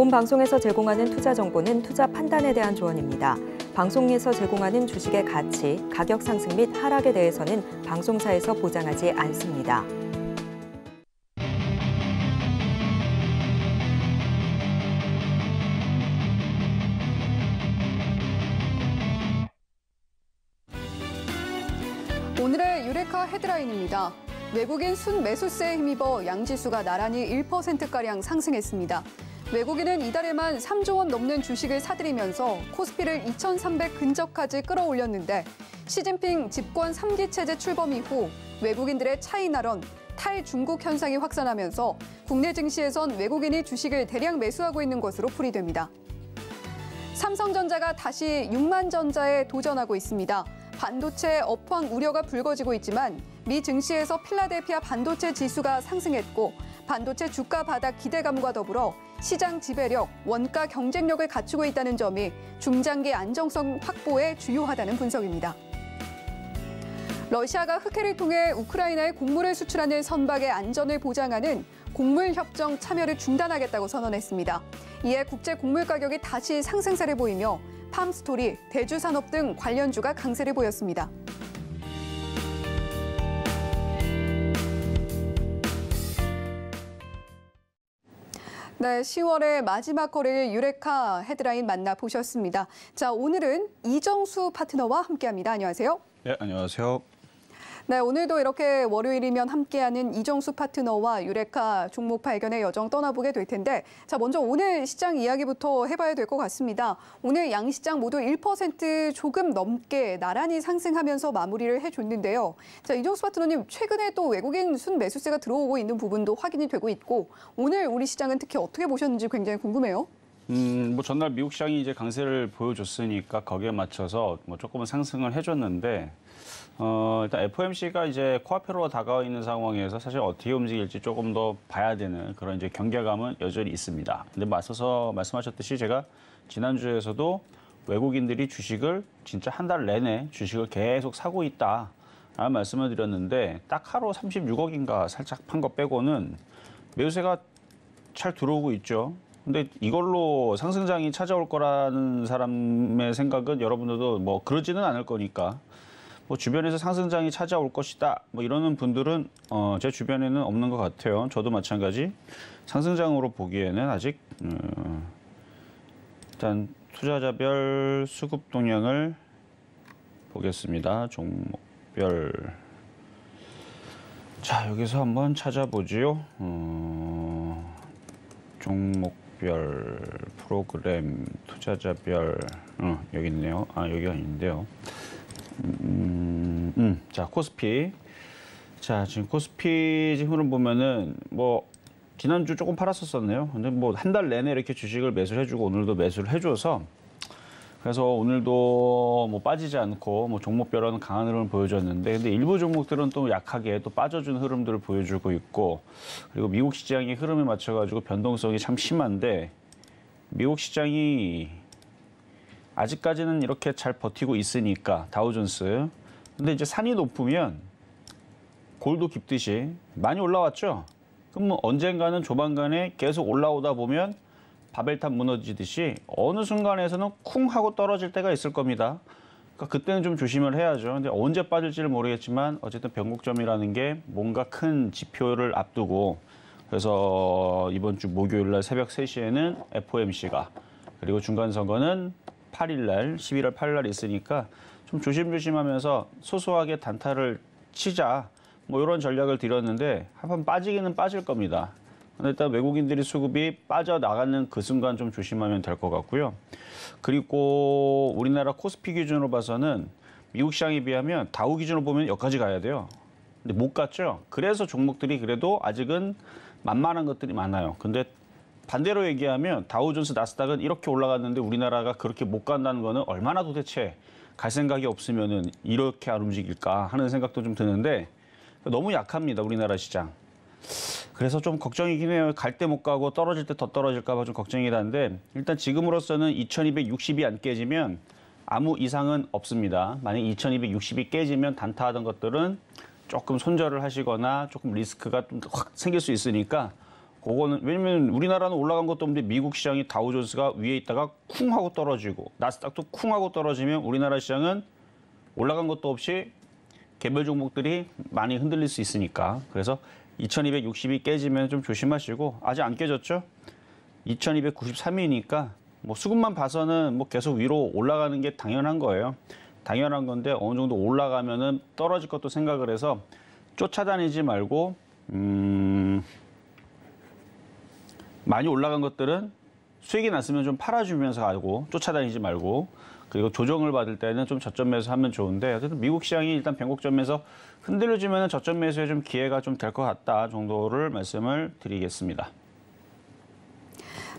본 방송에서 제공하는 투자 정보는 투자 판단에 대한 조언입니다. 방송에서 제공하는 주식의 가치, 가격 상승 및 하락에 대해서는 방송사에서 보장하지 않습니다. 오늘의 유레카 헤드라인입니다. 외국인 순매수세에 힘입어 양지수가 나란히 1%가량 상승했습니다. 외국인은 이달에만 3조 원 넘는 주식을 사들이면서 코스피를 2,300 근접까지 끌어올렸는데 시진핑 집권 3기 체제 출범 이후 외국인들의 차이나런 탈중국 현상이 확산하면서 국내 증시에선 외국인이 주식을 대량 매수하고 있는 것으로 풀이됩니다. 삼성전자가 다시 6만 전자에 도전하고 있습니다. 반도체 업황 우려가 불거지고 있지만 미 증시에서 필라델피아 반도체 지수가 상승했고 반도체 주가 바닥 기대감과 더불어 시장 지배력, 원가 경쟁력을 갖추고 있다는 점이 중장기 안정성 확보에 주요하다는 분석입니다. 러시아가 흑해를 통해 우크라이나에 곡물을 수출하는 선박의 안전을 보장하는 곡물 협정 참여를 중단하겠다고 선언했습니다. 이에 국제 곡물 가격이 다시 상승세를 보이며 팜스토리, 대주산업 등 관련주가 강세를 보였습니다. 네, 10월의 마지막 거래일 유레카 헤드라인 만나보셨습니다. 자, 오늘은 이정수 파트너와 함께합니다. 안녕하세요. 네, 안녕하세요. 네, 오늘도 이렇게 월요일이면 함께하는 이정수 파트너와 유레카 종목 발견의 여정 떠나보게 될 텐데 자 먼저 오늘 시장 이야기부터 해봐야 될 것 같습니다. 오늘 양시장 모두 1% 조금 넘게 나란히 상승하면서 마무리를 해줬는데요. 자 이정수 파트너님 최근에 또 외국인 순 매수세가 들어오고 있는 부분도 확인이 되고 있고 오늘 우리 시장은 특히 어떻게 보셨는지 굉장히 궁금해요. 음, 뭐 전날 미국 시장이 이제 강세를 보여줬으니까 거기에 맞춰서 뭐 조금은 상승을 해줬는데 어, 일단 FOMC가 이제 코앞으로 다가와 있는 상황에서 사실 어떻게 움직일지 조금 더 봐야 되는 그런 이제 경계감은 여전히 있습니다. 근데 맞서서 말씀하셨듯이 제가 지난주에서도 외국인들이 주식을 진짜 한 달 내내 주식을 계속 사고 있다. 라는 말씀을 드렸는데 딱 하루 36억인가 살짝 판 거 빼고는 매수세가 잘 들어오고 있죠. 근데 이걸로 상승장이 찾아올 거라는 사람의 생각은 여러분들도 뭐 그러지는 않을 거니까 뭐 주변에서 상승장이 찾아올 것이다. 뭐 이러는 분들은 어, 제 주변에는 없는 것 같아요. 저도 마찬가지 상승장으로 보기에는 아직 어, 일단 투자자별 수급 동향을 보겠습니다. 종목별 자 여기서 한번 찾아보지요. 어, 종목별 프로그램 투자자별 어, 여기 있네요. 아 여기 아닌데요. 음, 음, 자, 코스피. 자, 지금 코스피 지금 흐 보면은 뭐 지난주 조금 팔았었었네요. 근데 뭐 한 달 내내 이렇게 주식을 매수를 해주고 오늘도 매수를 해줘서 그래서 오늘도 뭐 빠지지 않고 뭐 종목별로는 강한 흐름을 보여줬는데 근데 일부 종목들은 또 약하게 또 빠져준 흐름들을 보여주고 있고 그리고 미국 시장의 흐름에 맞춰 가지고 변동성이 참 심한데 미국 시장이 아직까지는 이렇게 잘 버티고 있으니까 다우존스. 근데 이제 산이 높으면 골도 깊듯이 많이 올라왔죠. 그럼 뭐 언젠가는 조만간에 계속 올라오다 보면 바벨탑 무너지듯이 어느 순간에서는 쿵 하고 떨어질 때가 있을 겁니다. 그러니까 그때는 좀 조심을 해야죠. 근데 언제 빠질지를 모르겠지만 어쨌든 변곡점이라는 게 뭔가 큰 지표를 앞두고 그래서 이번 주 목요일 날 새벽 3시에는 FOMC가 그리고 중간 선거는 8일 날 11월 8일 날 있으니까 좀 조심조심하면서 소소하게 단타를 치자 뭐 이런 전략을 드렸는데 한 번 빠지기는 빠질 겁니다. 일단 외국인들이 수급이 빠져나가는 그 순간 좀 조심하면 될 것 같고요. 그리고 우리나라 코스피 기준으로 봐서는 미국 시장에 비하면 다우 기준으로 보면 여기까지 가야 돼요. 근데 못 갔죠. 그래서 종목들이 그래도 아직은 만만한 것들이 많아요. 근데 반대로 얘기하면 다우존스 나스닥은 이렇게 올라갔는데 우리나라가 그렇게 못 간다는 거는 얼마나 도대체 갈 생각이 없으면은 이렇게 안 움직일까 하는 생각도 좀 드는데 너무 약합니다 우리나라 시장. 그래서 좀 걱정이긴 해요. 갈 때 못 가고 떨어질 때 더 떨어질까 봐 좀 걱정이 한데 일단 지금으로서는 2260이 안 깨지면 아무 이상은 없습니다. 만약 2260이 깨지면 단타하던 것들은 조금 손절을 하시거나 조금 리스크가 좀확 생길 수 있으니까 그거는 왜냐면 우리나라는 올라간 것도 없는데 미국 시장이 다우존스가 위에 있다가 쿵 하고 떨어지고 나스닥도 쿵 하고 떨어지면 우리나라 시장은 올라간 것도 없이 개별 종목들이 많이 흔들릴 수 있으니까 그래서 2260이 깨지면 좀 조심하시고 아직 안 깨졌죠? 2293이니까 뭐 수급만 봐서는 뭐 계속 위로 올라가는 게 당연한 거예요. 당연한 건데 어느 정도 올라가면은 떨어질 것도 생각을 해서 쫓아다니지 말고 음 많이 올라간 것들은 수익이 났으면 좀 팔아주면서 가고 쫓아다니지 말고 그리고 조정을 받을 때는 좀 저점 매수 하면 좋은데 어쨌든 미국 시장이 일단 변곡점에서 흔들려지면 저점 매수에 좀 기회가 좀 될 것 같다 정도를 말씀을 드리겠습니다.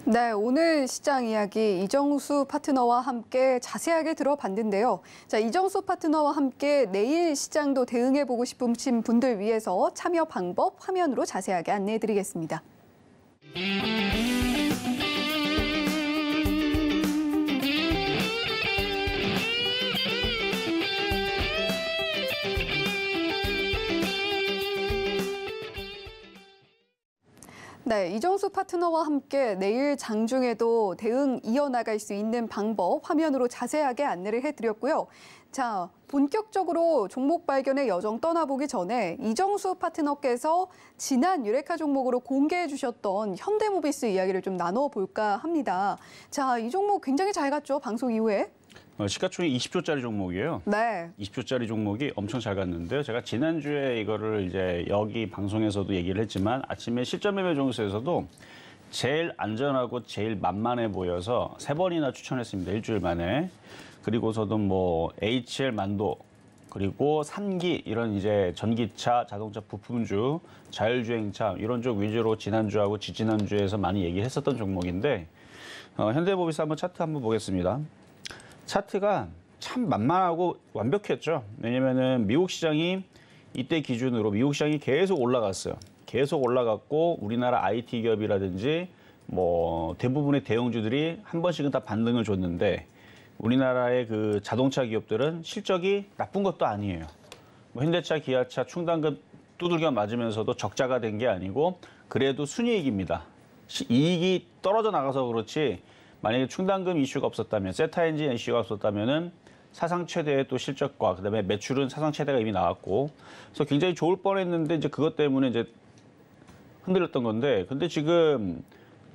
네, 오늘 시장 이야기 이정수 파트너와 함께 자세하게 들어봤는데요. 자, 이정수 파트너와 함께 내일 시장도 대응해 보고 싶으신 분들 위해서 참여 방법 화면으로 자세하게 안내해 드리겠습니다. 네, 이정수 파트너와 함께 내일 장중에도 대응 이어나갈 수 있는 방법 화면으로 자세하게 안내를 해드렸고요. 자, 본격적으로 종목 발견의 여정 떠나보기 전에 이정수 파트너께서 지난 유레카 종목으로 공개해 주셨던 현대모비스 이야기를 좀 나눠볼까 합니다. 자, 이 종목 굉장히 잘 갔죠, 방송 이후에? 어, 시가총액 20조짜리 종목이에요. 네. 20조짜리 종목이 엄청 잘 갔는데요. 제가 지난주에 이거를 이제 여기 방송에서도 얘기를 했지만 아침에 실전 매매 종수에서도 제일 안전하고 제일 만만해 보여서 세 번이나 추천했습니다. 일주일 만에. 그리고서도 뭐 HL 만도 그리고 산기 이런 이제 전기차, 자동차 부품주, 자율주행차 이런 쪽 위주로 지난주하고 지지난주에서 많이 얘기했었던 종목인데 어, 현대모비스 한번 차트 한번 보겠습니다. 차트가 참 만만하고 완벽했죠. 왜냐면은 미국 시장이 이때 기준으로 미국 시장이 계속 올라갔어요. 계속 올라갔고 우리나라 IT 기업이라든지 뭐 대부분의 대형주들이 한 번씩은 다 반등을 줬는데 우리나라의 그 자동차 기업들은 실적이 나쁜 것도 아니에요. 뭐 현대차, 기아차 충당금 두들겨 맞으면서도 적자가 된 게 아니고 그래도 순이익입니다. 이익이 떨어져 나가서 그렇지 만약에 충당금 이슈가 없었다면 세타 엔진 이슈가 없었다면은 사상 최대의 또 실적과 그다음에 매출은 사상 최대가 이미 나왔고 그래서 굉장히 좋을 뻔했는데 이제 그것 때문에 이제 흔들렸던 건데 근데 지금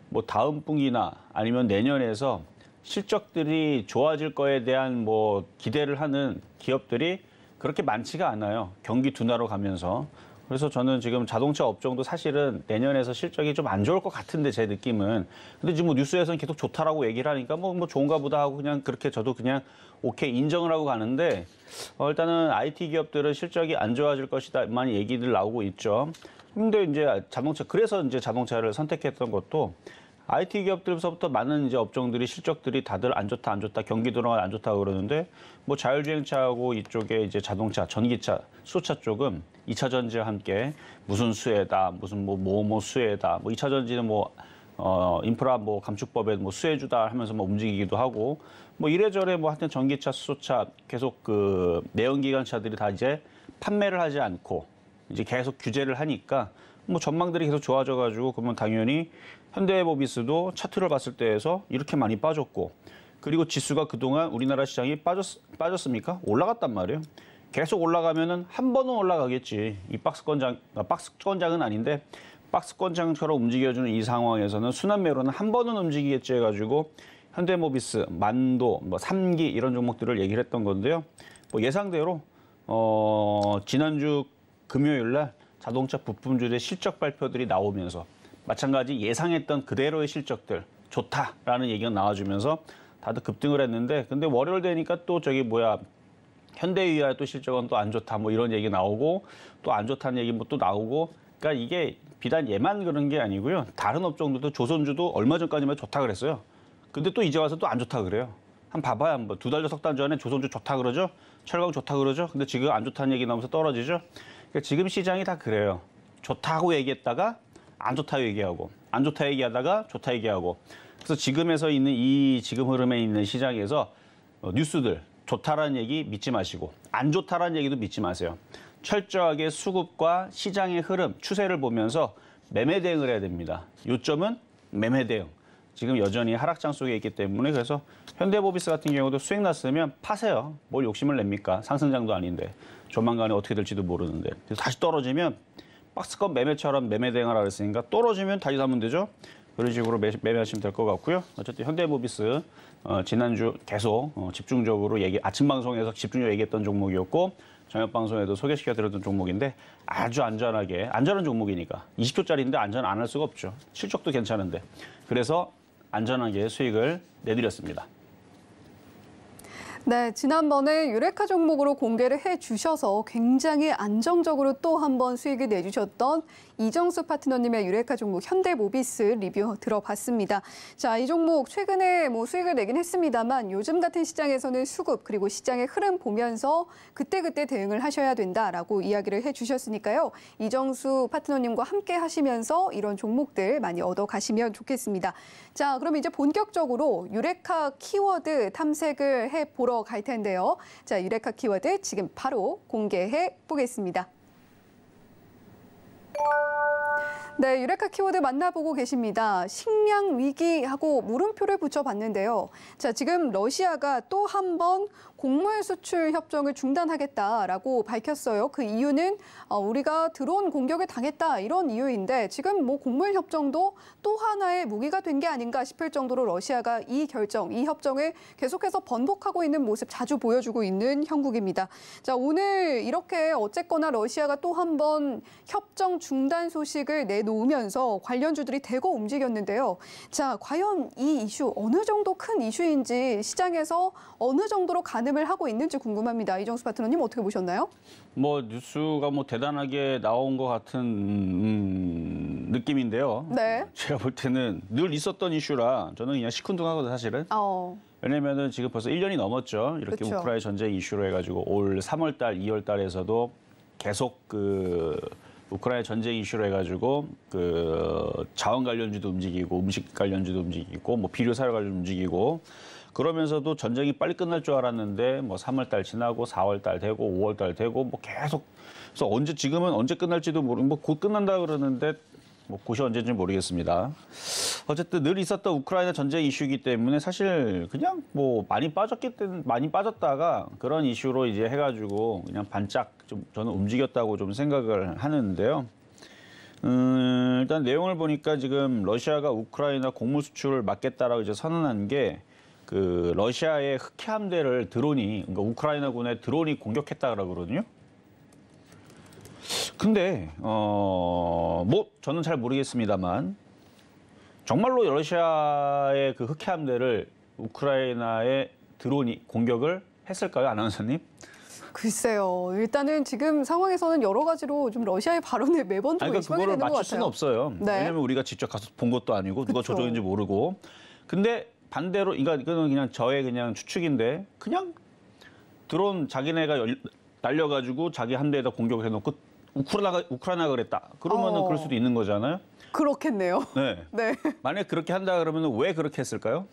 뭐 다음 분기나 아니면 내년에서 실적들이 좋아질 거에 대한 뭐 기대를 하는 기업들이 그렇게 많지가 않아요. 경기 둔화로 가면서. 그래서 저는 지금 자동차 업종도 사실은 내년에서 실적이 좀 안 좋을 것 같은데 제 느낌은. 근데 지금 뭐 뉴스에서는 계속 좋다라고 얘기를 하니까 뭐, 뭐 좋은가 보다 하고 그냥 그렇게 저도 그냥 오케이 인정을 하고 가는데 어, 일단은 IT 기업들은 실적이 안 좋아질 것이다 많이 얘기들 나오고 있죠. 근데 이제 자동차 그래서 이제 자동차를 선택했던 것도 IT 기업들에서부터 많은 이제 업종들이 실적들이 다들 안 좋다 안 좋다 경기 돌아가 안 좋다 그러는데 뭐 자율주행차하고 이쪽에 이제 자동차, 전기차, 수차 쪽은 2차 전지와 함께 무슨 수혜다 무슨 뭐 뭐뭐 수혜다 뭐 2차 전지는 뭐 어, 인프라 뭐 감축법에 뭐 수혜주다 하면서 뭐 움직이기도 하고 뭐 이래저래 뭐 하여튼 전기차, 수소차 계속 그 내연기관차들이 다 이제 판매를 하지 않고 이제 계속 규제를 하니까 뭐 전망들이 계속 좋아져가지고 그러면 당연히 현대모비스도 차트를 봤을 때에서 이렇게 많이 빠졌고 그리고 지수가 그동안 우리나라 시장이 빠졌, 빠졌습니까? 올라갔단 말이에요. 계속 올라가면은 한 번은 올라가겠지. 이 박스권장 아, 박스권장은 아닌데 박스권장처럼 움직여주는 이 상황에서는 순환 매로는 한 번은 움직이겠지 해가지고 현대모비스, 만도, 뭐 삼기 이런 종목들을 얘기를 했던 건데요. 뭐 예상대로 어, 지난주 금요일 날 자동차 부품주의 실적 발표들이 나오면서 마찬가지 예상했던 그대로의 실적들 좋다라는 얘기가 나와주면서 다들 급등을 했는데 근데 월요일 되니까 또 저기 뭐야 현대의화의또 실적은 또 안 좋다 뭐 이런 얘기 나오고 또 안 좋다는 얘기 뭐 또 나오고 그러니까 이게 비단 얘만 그런 게 아니고요 다른 업종들도 조선주도 얼마 전까지만 좋다 그랬어요 근데 또 이제 와서 또 안 좋다 그래요 한 봐봐요 한번 두 달 전 석 달 전에 조선주 좋다 그러죠 철강 좋다 그러죠 근데 지금 안 좋다는 얘기 나오면서 떨어지죠 그러니까 지금 시장이 다 그래요 좋다고 얘기했다가 안 좋다 얘기하고 안 좋다 얘기하다가 좋다 얘기하고 그래서 지금에서 있는 이 지금 흐름에 있는 시장에서 어, 뉴스들 좋다라는 얘기 믿지 마시고 안 좋다라는 얘기도 믿지 마세요. 철저하게 수급과 시장의 흐름, 추세를 보면서 매매 대응을 해야 됩니다. 요점은 매매 대응. 지금 여전히 하락장 속에 있기 때문에 그래서 현대모비스 같은 경우도 수익 났으면 파세요. 뭘 욕심을 냅니까? 상승장도 아닌데. 조만간에 어떻게 될지도 모르는데. 다시 떨어지면 박스권 매매처럼 매매 대응을하라 그랬으니까 떨어지면 다시 사면 되죠. 그런 식으로 매, 매매하시면 될 것 같고요. 어쨌든 현대모비스 어, 지난주 계속 어, 집중적으로 얘기 아침 방송에서 집중적으로 얘기했던 종목이었고 저녁 방송에도 소개시켜드렸던 종목인데 아주 안전하게 안전한 종목이니까 20초짜리인데 안전 안 할 수가 없죠. 실적도 괜찮은데 그래서 안전하게 수익을 내드렸습니다. 네, 지난번에 유레카 종목으로 공개를 해주셔서 굉장히 안정적으로 또 한 번 수익을 내주셨던 이정수 파트너님의 유레카 종목 현대모비스 리뷰 들어봤습니다. 자, 이 종목 최근에 뭐 수익을 내긴 했습니다만 요즘 같은 시장에서는 수급 그리고 시장의 흐름 보면서 그때그때 대응을 하셔야 된다라고 이야기를 해주셨으니까요. 이정수 파트너님과 함께 하시면서 이런 종목들 많이 얻어가시면 좋겠습니다. 자, 그럼 이제 본격적으로 유레카 키워드 탐색을 해보러 들어갈 텐데요. 자, 유레카 키워드 지금 바로 공개해 보겠습니다. 네, 유레카 키워드 만나보고 계십니다. 식량 위기하고 물음표를 붙여봤는데요. 자, 지금 러시아가 또한번 곡물 수출 협정을 중단하겠다라고 밝혔어요. 그 이유는 어, 우리가 드론 공격을 당했다 이런 이유인데 지금 뭐 곡물 협정도 또 하나의 무기가 된 게 아닌가 싶을 정도로 러시아가 이 결정, 이 협정을 계속해서 번복하고 있는 모습 자주 보여주고 있는 형국입니다. 자, 오늘 이렇게 어쨌거나 러시아가 또 한 번 협정 중단 소식을 내놓으면서 관련주들이 대거 움직였는데요. 자, 과연 이 이슈 어느 정도 큰 이슈인지 시장에서 어느 정도로 가늠 모습을 하고 있는지 궁금합니다. 이정수 파트너님 어떻게 보셨나요? 뭐 뉴스가 뭐 대단하게 나온 것 같은 음, 느낌인데요. 네. 제가 볼 때는 늘 있었던 이슈라 저는 그냥 시큰둥하거든 사실은. 어. 왜냐면은 지금 벌써 1년이 넘었죠. 이렇게 그쵸. 우크라이나 전쟁 이슈로 해가지고 올 3월 달, 2월 달에서도 계속 그 우크라이나 전쟁 이슈로 해가지고 그 자원 관련주도 움직이고 음식 관련주도 움직이고 뭐 비료 사료 관련 움직이고 그러면서도 전쟁이 빨리 끝날 줄 알았는데 뭐 3월 달 지나고 4월 달 되고 5월 달 되고 뭐 계속 그래서 언제 지금은 언제 끝날지도 모르고 뭐 곧 끝난다 그러는데 뭐곧이 언제인지 모르겠습니다. 어쨌든 늘 있었던 우크라이나 전쟁 이슈이기 때문에 사실 그냥 뭐 많이 빠졌기 때문에 많이 빠졌다가 그런 이슈로 이제 해가지고 그냥 반짝 좀 저는 움직였다고 좀 생각을 하는데요. 음, 일단 내용을 보니까 지금 러시아가 우크라이나 곡물 수출을 막겠다라고 이제 선언한 게그 러시아의 흑해 함대를 드론이 그러니까 우크라이나군의 드론이 공격했다라고 그러거든요. 근데 어뭐 저는 잘 모르겠습니다만 정말로 러시아의 그 흑해 함대를 우크라이나의 드론이 공격을 했을까요, 아나운서님? 글쎄요. 일단은 지금 상황에서는 여러 가지로 좀 러시아의 발언을 매번 좀 아니, 그러니까 그거를 맞출 수는 없어요. 네. 왜냐하면 우리가 직접 가서 본 것도 아니고 누가 그쵸. 조종인지 모르고. 근데 반대로 그러니까 이거는 그냥 저의 그냥 추측인데 그냥 드론 자기네가 열, 날려가지고 자기 한 대에다 공격해 을 놓고 우크라나 우크라나 그랬다. 그러면은 어. 그럴 수도 있는 거잖아요. 그렇겠네요. 네. 네. 만약 그렇게 한다 그러면 은왜 그렇게 했을까요?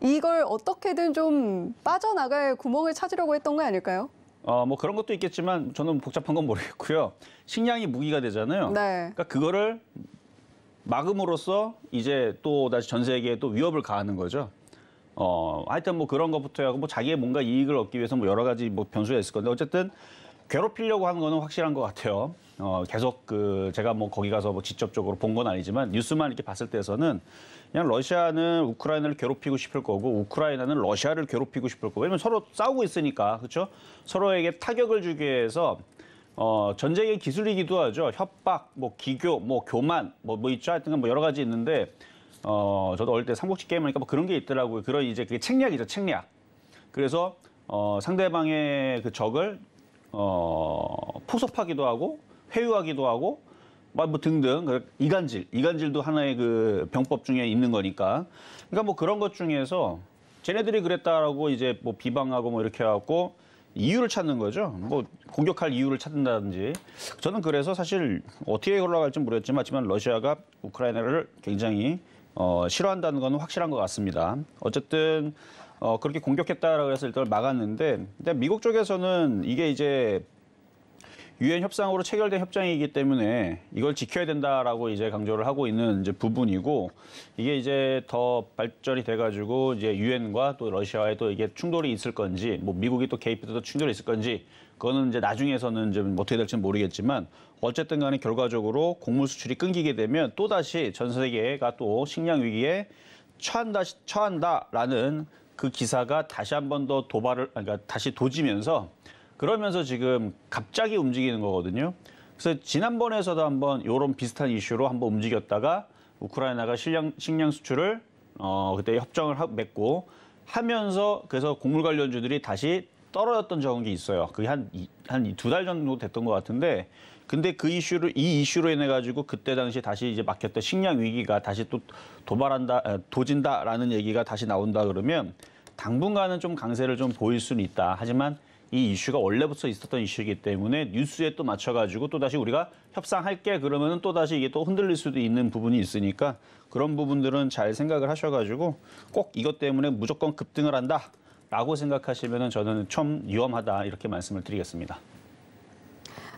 이걸 어떻게든 좀 빠져나갈 구멍을 찾으려고 했던 거 아닐까요? 어, 뭐 그런 것도 있겠지만 저는 복잡한 건 모르겠고요. 식량이 무기가 되잖아요. 네. 그러니까 그거를 막음으로써 이제 또 다시 전 세계에 또 위협을 가하는 거죠. 어, 하여튼 뭐 그런 것부터 하고 뭐 자기의 뭔가 이익을 얻기 위해서 뭐 여러 가지 뭐 변수가 있을 건데 어쨌든 괴롭히려고 하는 거는 확실한 것 같아요. 어, 계속 그 제가 뭐 거기 가서 뭐 직접적으로 본 건 아니지만 뉴스만 이렇게 봤을 때에서는 그냥 러시아는 우크라이나를 괴롭히고 싶을 거고 우크라이나는 러시아를 괴롭히고 싶을 거고 왜냐면 서로 싸우고 있으니까 그렇죠? 서로에게 타격을 주기 위해서 어, 전쟁의 기술이기도 하죠. 협박, 뭐 기교, 뭐 교만, 뭐, 뭐 있죠. 하여튼 뭐 여러 가지 있는데 어, 저도 어릴 때 삼국지 게임 하니까 뭐 그런 게 있더라고요. 그런 이제 그게 책략이죠, 책략. 그래서 어, 상대방의 그 적을 어, 포섭하기도 하고 회유하기도 하고 뭐, 뭐 등등 이간질 이간질도 하나의 그 병법 중에 있는 거니까 그러니까 뭐 그런 것 중에서 쟤네들이 그랬다라고 이제 뭐 비방하고 뭐 이렇게 하고 이유를 찾는 거죠. 뭐 공격할 이유를 찾는다든지. 저는 그래서 사실 어떻게 흘러갈지 모르겠지만 지만 러시아가 우크라이나를 굉장히 어, 싫어한다는 건 확실한 것 같습니다. 어쨌든 어, 그렇게 공격했다라고 해서 일단 막았는데 근데 미국 쪽에서는 이게 이제 유엔 협상으로 체결된 협정이기 때문에 이걸 지켜야 된다라고 이제 강조를 하고 있는 이제 부분이고 이게 이제 더 발전이 돼가지고 이제 유엔과 또러시아에의또 이게 충돌이 있을 건지 뭐 미국이 또 개입해도 충돌이 있을 건지 그거는 이제 나중에서는 좀 어떻게 될지는 모르겠지만 어쨌든 간에 결과적으로 곡물 수출이 끊기게 되면 또 다시 전 세계가 또 식량 위기에 처한다 처한다라는 그 기사가 다시 한 번 더 도발을 그러니까 다시 도지면서. 그러면서 지금 갑자기 움직이는 거거든요. 그래서 지난번에서도 한번 이런 비슷한 이슈로 한번 움직였다가 우크라이나가 식량, 식량 수출을 어, 그때 협정을 하, 맺고 하면서 그래서 곡물 관련주들이 다시 떨어졌던 적이 있어요. 그게 한 한 두달 정도 됐던 것 같은데 근데 그 이슈를 이 이슈로 인해 가지고 그때 당시 다시 이제 막혔던 식량 위기가 다시 또 도발한다 도진다라는 얘기가 다시 나온다 그러면 당분간은 좀 강세를 좀 보일 수는 있다. 하지만 이 이슈가 원래부터 있었던 이슈이기 때문에 뉴스에 또 맞춰가지고 또다시 우리가 협상할게 그러면 은 또다시 이게 또 흔들릴 수도 있는 부분이 있으니까 그런 부분들은 잘 생각을 하셔가지고 꼭 이것 때문에 무조건 급등을 한다. 라고 생각하시면 은 저는 참 위험하다 이렇게 말씀을 드리겠습니다.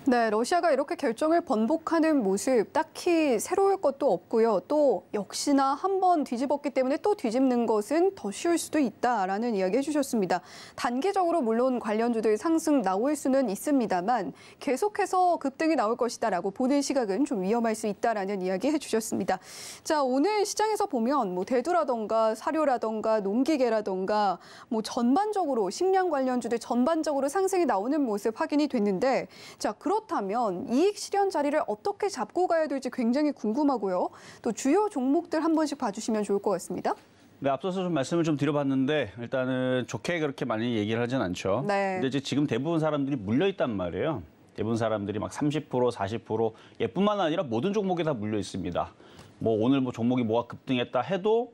네, 러시아가 이렇게 결정을 번복하는 모습 딱히 새로울 것도 없고요. 또 역시나 한 번 뒤집었기 때문에 또 뒤집는 것은 더 쉬울 수도 있다라는 이야기 해주셨습니다. 단계적으로 물론 관련주들 상승 나올 수는 있습니다만 계속해서 급등이 나올 것이다라고 보는 시각은 좀 위험할 수 있다라는 이야기 해주셨습니다. 자, 오늘 시장에서 보면 뭐 대두라던가 사료라던가 농기계라던가 뭐 전반적으로 식량 관련주들 전반적으로 상승이 나오는 모습 확인이 됐는데 자, 그 그렇다면 이익 실현 자리를 어떻게 잡고 가야 될지 굉장히 궁금하고요. 또 주요 종목들 한 번씩 봐주시면 좋을 것 같습니다. 네, 앞서서 좀 말씀을 좀 드려봤는데 일단은 좋게 그렇게 많이 얘기를 하진 않죠. 네. 근데 이제 지금 대부분 사람들이 물려 있단 말이에요. 대부분 사람들이 막 30%, 40% 예뿐만 아니라 모든 종목에 다 물려 있습니다. 뭐 오늘 뭐 종목이 뭐가 급등했다 해도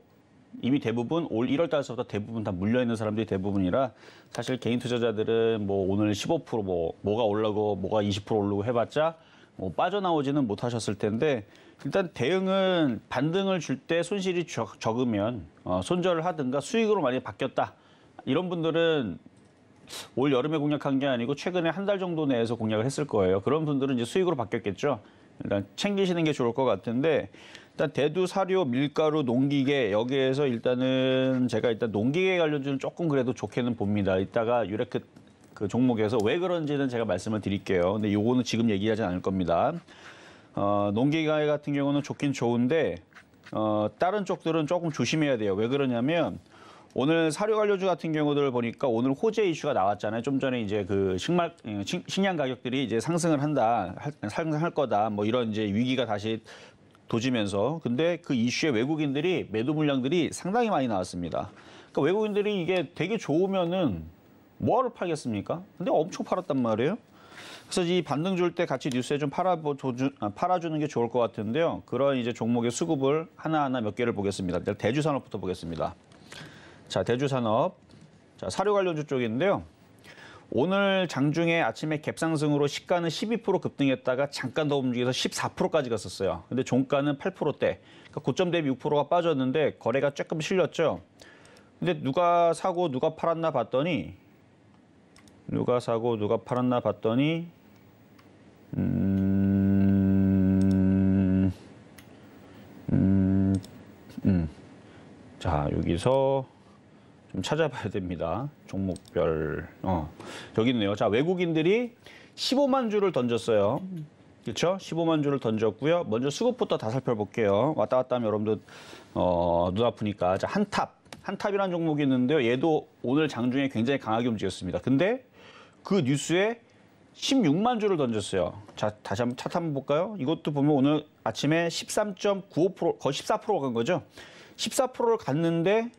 이미 대부분 올 1월 달서부터 대부분 다 물려 있는 사람들이 대부분이라 사실 개인 투자자들은 뭐 오늘 15%뭐 뭐가 올라고 뭐가 20% 오르고 해봤자 뭐 빠져나오지는 못하셨을 텐데 일단 대응은 반등을 줄 때 손실이 적, 적으면 어, 손절을 하든가 수익으로 많이 바뀌었다 이런 분들은 올 여름에 공략한 게 아니고 최근에 한 달 정도 내에서 공략을 했을 거예요. 그런 분들은 이제 수익으로 바뀌었겠죠. 일단 챙기시는 게 좋을 것 같은데 일단 대두, 사료, 밀가루, 농기계 여기에서 일단은 제가 일단 농기계 관련주는 조금 그래도 좋게는 봅니다. 이따가 유레크 그 종목에서 왜 그런지는 제가 말씀을 드릴게요. 근데 요거는 지금 얘기하진 않을 겁니다. 어, 농기계 같은 경우는 좋긴 좋은데 어, 다른 쪽들은 조금 조심해야 돼요. 왜 그러냐면 오늘 사료관료주 같은 경우들 을 보니까 오늘 호재 이슈가 나왔잖아요. 좀 전에 이제 그 식말 예, 식량 가격들이 이제 상승을 한다, 상승할 거다, 뭐 이런 이제 위기가 다시 도지면서 근데 그 이슈에 외국인들이 매도 물량들이 상당히 많이 나왔습니다. 그러니까 외국인들이 이게 되게 좋으면은 뭐를 팔겠습니까? 근데 엄청 팔았단 말이에요. 그래서 이 반등 줄 때 같이 뉴스에 좀 팔아, 보 조주, 아, 팔아주는 게 좋을 것 같은데요. 그런 이제 종목의 수급을 하나하나 몇 개를 보겠습니다. 대주산업부터 보겠습니다. 자, 대주산업. 자, 사료관련주 쪽인데요. 오늘 장중에 아침에 갭상승으로 시가는 12% 급등했다가 잠깐 더 움직여서 14%까지 갔었어요. 근데 종가는 8%대. 그러니까 고점 대비 6%가 빠졌는데 거래가 조금 실렸죠. 근데 누가 사고 누가 팔았나 봤더니 누가 사고 누가 팔았나 봤더니 음... 음... 음. 자, 여기서 좀 찾아봐야 됩니다. 종목별. 어. 여기 있네요. 자, 외국인들이 15만 주를 던졌어요. 그렇죠? 15만 주를 던졌고요. 먼저 수급부터 다 살펴볼게요. 왔다 갔다 하면 여러분들 어, 눈 아프니까. 자, 한탑. 한탑이라는 종목이 있는데요. 얘도 오늘 장중에 굉장히 강하게 움직였습니다. 근데 그 뉴스에 16만 주를 던졌어요. 자, 다시 한번 차트 한번 볼까요? 이것도 보면 오늘 아침에 13.95%, 거의 14%간 거죠. 14%를 갔는데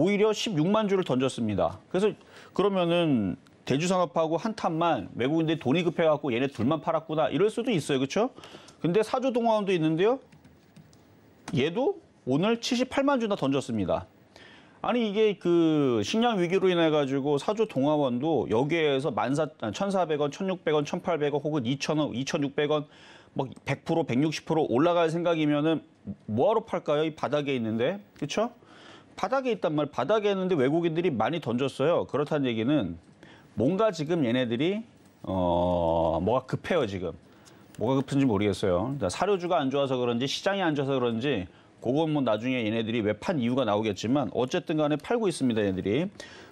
오히려 16만 주를 던졌습니다. 그래서 그러면은 대주산업하고 한탄만 외국인들이 돈이 급해갖고 얘네 둘만 팔았구나 이럴 수도 있어요. 그렇죠? 근데 사주 동화원도 있는데요. 얘도 오늘 78만 주나 던졌습니다. 아니 이게 그 식량 위기로 인해 가지고 사주 동화원도 여기에서 만사 1,400원, 1,600원, 1,800원 혹은 2,000원, 2,600원 막 100%, 160% 올라갈 생각이면은 뭐하러 팔까요? 이 바닥에 있는데. 그렇죠? 바닥에 있단 말, 바닥에 있는데 외국인들이 많이 던졌어요. 그렇다는 얘기는 뭔가 지금 얘네들이 어 뭐가 급해요 지금. 뭐가 급한지 모르겠어요. 사료주가 안 좋아서 그런지 시장이 안 좋아서 그런지 그건 뭐 나중에 얘네들이 왜 판 이유가 나오겠지만 어쨌든 간에 팔고 있습니다 얘네들이.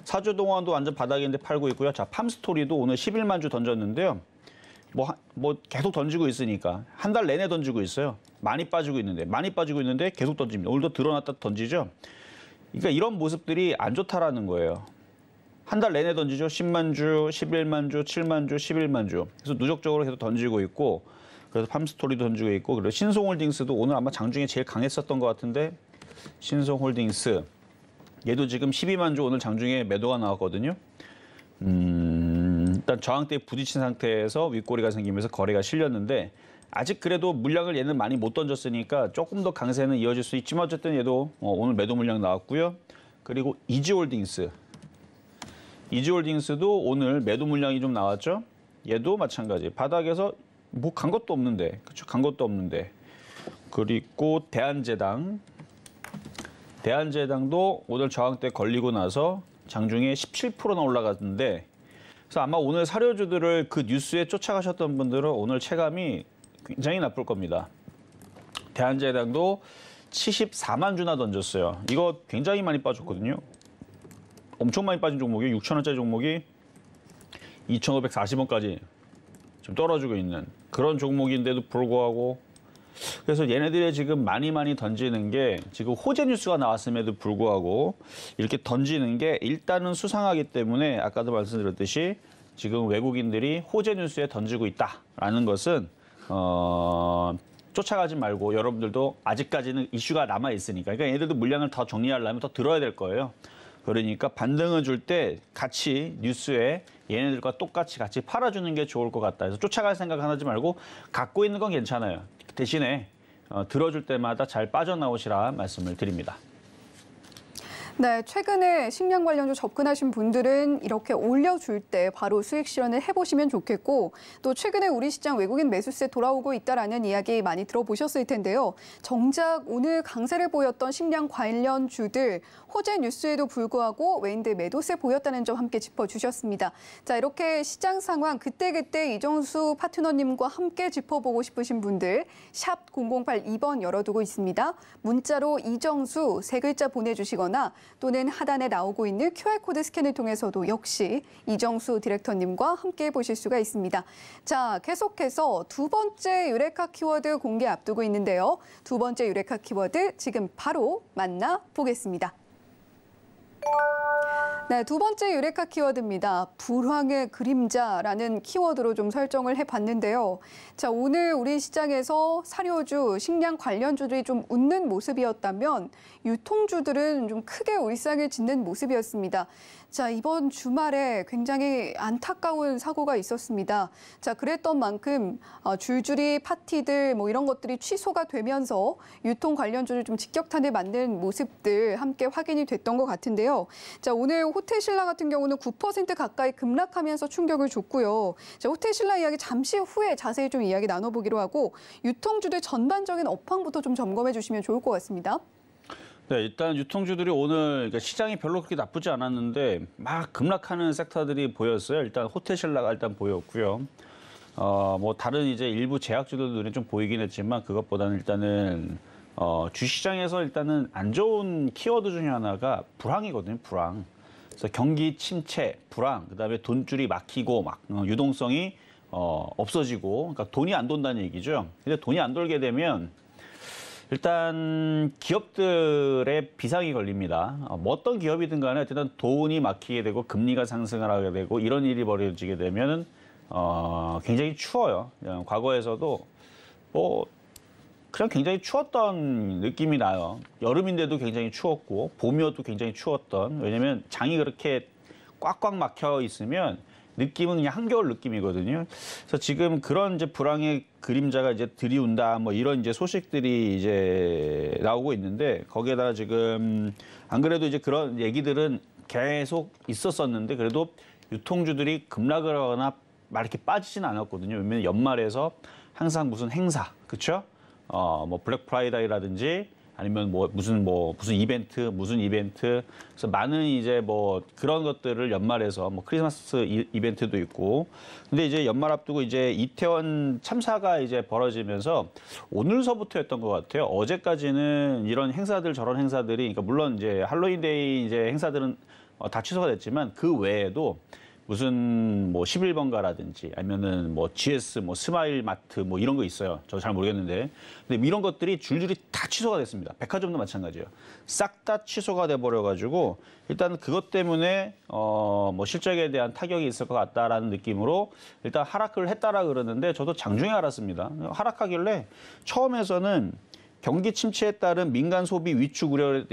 사주동안도 완전 바닥인데 팔고 있고요. 자 팜스토리도 오늘 11만 주 던졌는데요. 뭐, 뭐 계속 던지고 있으니까 한 달 내내 던지고 있어요. 많이 빠지고 있는데 많이 빠지고 있는데 계속 던집니다. 오늘도 드러났다 던지죠. 그러니까 이런 모습들이 안 좋다라는 거예요. 한 달 내내 던지죠. 10만 주, 11만 주, 7만 주, 11만 주. 그래서 누적적으로 계속 던지고 있고 그래서 팜스토리도 던지고 있고 그리고 신송홀딩스도 오늘 아마 장중에 제일 강했었던 것 같은데 신송홀딩스 얘도 지금 12만 주 오늘 장중에 매도가 나왔거든요. 음, 일단 저항대에 부딪힌 상태에서 윗꼬리가 생기면서 거래가 실렸는데 아직 그래도 물량을 얘는 많이 못 던졌으니까 조금 더 강세는 이어질 수 있지만 어쨌든 얘도 어, 오늘 매도 물량 나왔고요. 그리고 이지홀딩스. 이지홀딩스도 오늘 매도 물량이 좀 나왔죠. 얘도 마찬가지. 바닥에서 뭐 간 것도 없는데. 그렇죠. 간 것도 없는데. 그리고 대한제당. 대한제당도 오늘 저항대 걸리고 나서 장중에 17%나 올라갔는데 그래서 아마 오늘 사료주들을 그 뉴스에 쫓아가셨던 분들은 오늘 체감이 굉장히 나쁠 겁니다. 대한제당도 74만 주나 던졌어요. 이거 굉장히 많이 빠졌거든요. 엄청 많이 빠진 종목이 6천 원짜리 종목이 2,540원까지 좀 떨어지고 있는 그런 종목인데도 불구하고 그래서 얘네들이 지금 많이 많이 던지는 게 지금 호재 뉴스가 나왔음에도 불구하고 이렇게 던지는 게 일단은 수상하기 때문에 아까도 말씀드렸듯이 지금 외국인들이 호재 뉴스에 던지고 있다라는 것은 어, 쫓아가지 말고 여러분들도 아직까지는 이슈가 남아 있으니까 그러니까 얘들도 물량을 더 정리하려면 더 들어야 될 거예요. 그러니까 반등을 줄 때 같이 뉴스에 얘네들과 똑같이 같이 팔아주는 게 좋을 것 같다. 그래서 쫓아갈 생각 하지 말고 갖고 있는 건 괜찮아요. 대신에 어, 들어줄 때마다 잘 빠져나오시라 말씀을 드립니다. 네, 최근에 식량 관련주 접근하신 분들은 이렇게 올려줄 때 바로 수익 실현을 해보시면 좋겠고 또 최근에 우리 시장 외국인 매수세 돌아오고 있다라는 이야기 많이 들어보셨을 텐데요. 정작 오늘 강세를 보였던 식량 관련주들 호재 뉴스에도 불구하고 외인들 매도세 보였다는 점 함께 짚어주셨습니다. 자, 이렇게 시장 상황 그때그때 이정수 파트너님과 함께 짚어보고 싶으신 분들 샵 0082번 열어두고 있습니다. 문자로 이정수 세 글자 보내주시거나 또는 하단에 나오고 있는 QR코드 스캔을 통해서도 역시 이정수 디렉터님과 함께 보실 수가 있습니다. 자, 계속해서 두 번째 유레카 키워드 공개 앞두고 있는데요. 두 번째 유레카 키워드 지금 바로 만나보겠습니다. 네, 두 번째 유레카 키워드입니다. 불황의 그림자라는 키워드로 좀 설정을 해봤는데요. 자, 오늘 우리 시장에서 사료주, 식량 관련주들이 좀 웃는 모습이었다면 유통주들은 좀 크게 울상을 짓는 모습이었습니다. 자, 이번 주말에 굉장히 안타까운 사고가 있었습니다. 자, 그랬던 만큼 어, 줄줄이 파티들 뭐 이런 것들이 취소가 되면서 유통 관련주를 좀직격탄을 맞는 모습들 함께 확인이 됐던 것 같은데요. 자, 오늘 호텔신라 같은 경우는 9% 가까이 급락하면서 충격을 줬고요. 자, 호텔신라 이야기 잠시 후에 자세히 좀 이야기 나눠보기로 하고 유통주들 전반적인 업황부터 좀 점검해 주시면 좋을 것 같습니다. 네, 일단 유통주들이 오늘 그러니까 시장이 별로 그렇게 나쁘지 않았는데 막 급락하는 섹터들이 보였어요. 일단 호텔 신라가 일단 보였고요. 어, 뭐 다른 이제 일부 제약주들도 눈에 좀 보이긴 했지만 그것보다는 일단은 어, 주시장에서 일단은 안 좋은 키워드 중에 하나가 불황이거든요, 불황. 그래서 경기 침체, 불황, 그다음에 돈줄이 막히고 막 어, 유동성이 어, 없어지고 그러니까 돈이 안 돈다는 얘기죠. 근데 돈이 안 돌게 되면 일단 기업들의 비상이 걸립니다. 어, 뭐 어떤 기업이든 간에 어쨌든 돈이 막히게 되고 금리가 상승을 하게 되고 이런 일이 벌어지게 되면 어, 굉장히 추워요. 어, 과거에서도 뭐 그냥 굉장히 추웠던 느낌이 나요. 여름인데도 굉장히 추웠고 봄이어도 굉장히 추웠던 왜냐면 장이 그렇게 꽉꽉 막혀 있으면 느낌은 그냥 한겨울 느낌이거든요. 그래서 지금 그런 이제 불황의 그림자가 이제 들이운다 뭐 이런 이제 소식들이 이제 나오고 있는데 거기에다 지금 안 그래도 이제 그런 얘기들은 계속 있었었는데 그래도 유통주들이 급락을 하거나 막 이렇게 빠지진 않았거든요. 왜냐면 연말에서 항상 무슨 행사, 그렇 어, 뭐 블랙 프라이데이라든지 아니면 뭐 무슨 뭐 무슨 이벤트 무슨 이벤트 그래서 많은 이제 뭐 그런 것들을 연말에서 뭐 크리스마스 이, 벤트도 있고 근데 이제 연말 앞두고 이제 이태원 참사가 이제 벌어지면서 오늘서부터였던 것 같아요 어제까지는 이런 행사들 저런 행사들이 그러니까 물론 이제 할로윈데이 이제 행사들은 어, 다 취소가 됐지만 그 외에도 무슨 뭐 11번가라든지 아니면은 뭐 GS 뭐 스마일 마트 뭐 이런 거 있어요. 저도잘 모르겠는데. 근데 이런 것들이 줄줄이 다 취소가 됐습니다. 백화점도 마찬가지예요. 싹 다 취소가 돼 버려 가지고 일단 그것 때문에 어뭐 실적에 대한 타격이 있을 것 같다라는 느낌으로 일단 하락을 했다라 그러는데 저도 장중에 알았습니다. 하락하길래 처음에서는 경기 침체에 따른 민간 소비 위축 우려에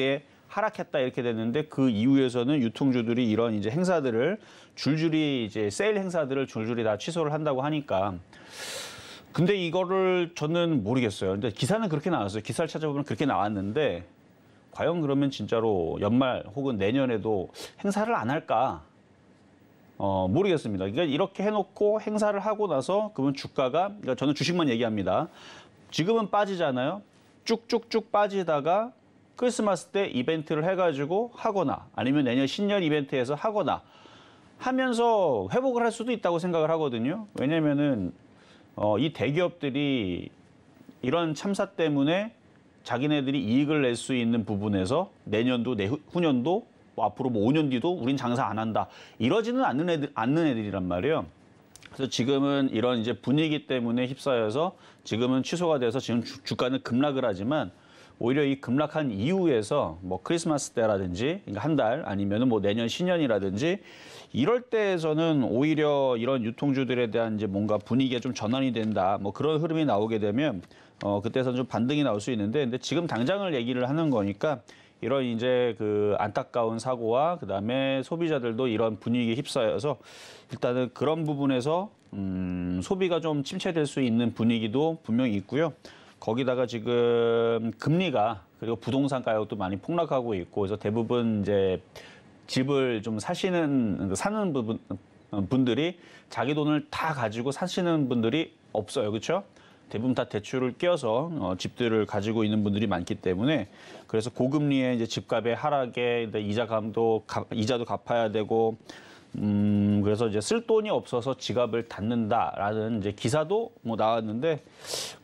하락했다 이렇게 됐는데 그 이후에서는 유통주들이 이런 이제 행사들을 줄줄이 이제 세일 행사들을 줄줄이 다 취소를 한다고 하니까 근데 이거를 저는 모르겠어요. 근데 기사는 그렇게 나왔어요. 기사를 찾아보면 그렇게 나왔는데 과연 그러면 진짜로 연말 혹은 내년에도 행사를 안 할까? 어, 모르겠습니다. 그러니까 이렇게 해놓고 행사를 하고 나서 그러면 주가가, 그러니까 저는 주식만 얘기합니다. 지금은 빠지잖아요. 쭉쭉쭉 빠지다가 크리스마스 때 이벤트를 해가지고 하거나 아니면 내년 신년 이벤트에서 하거나 하면서 회복을 할 수도 있다고 생각을 하거든요. 왜냐면은 어, 이 대기업들이 이런 참사 때문에 자기네들이 이익을 낼 수 있는 부분에서 내년도 내후년도 뭐 앞으로 뭐 5년 뒤도 우린 장사 안 한다 이러지는 않는 애들 않는 애들이란 말이에요. 그래서 지금은 이런 이제 분위기 때문에 휩싸여서 지금은 취소가 돼서 지금 주, 주가는 급락을 하지만 오히려 이 급락한 이후에서 뭐 크리스마스 때라든지 그러니까 한 달 아니면은 뭐 내년 신년이라든지 이럴 때에서는 오히려 이런 유통주들에 대한 이제 뭔가 분위기가 좀 전환이 된다 뭐 그런 흐름이 나오게 되면 어 그때선 좀 반등이 나올 수 있는데 근데 지금 당장을 얘기를 하는 거니까 이런 이제 그 안타까운 사고와 그다음에 소비자들도 이런 분위기에 휩싸여서 일단은 그런 부분에서 음 소비가 좀 침체될 수 있는 분위기도 분명히 있고요. 거기다가 지금 금리가 그리고 부동산 가격도 많이 폭락하고 있고 그래서 대부분 이제 집을 좀 사시는 사는 부분 분들이 자기 돈을 다 가지고 사시는 분들이 없어요. 그렇죠? 대부분 다 대출을 끼어서 어, 집들을 가지고 있는 분들이 많기 때문에 그래서 고금리에 이제 집값의 하락에 이제 이자감도 가, 이자도 갚아야 되고 음, 그래서 이제 쓸 돈이 없어서 지갑을 닫는다라는 이제 기사도 뭐 나왔는데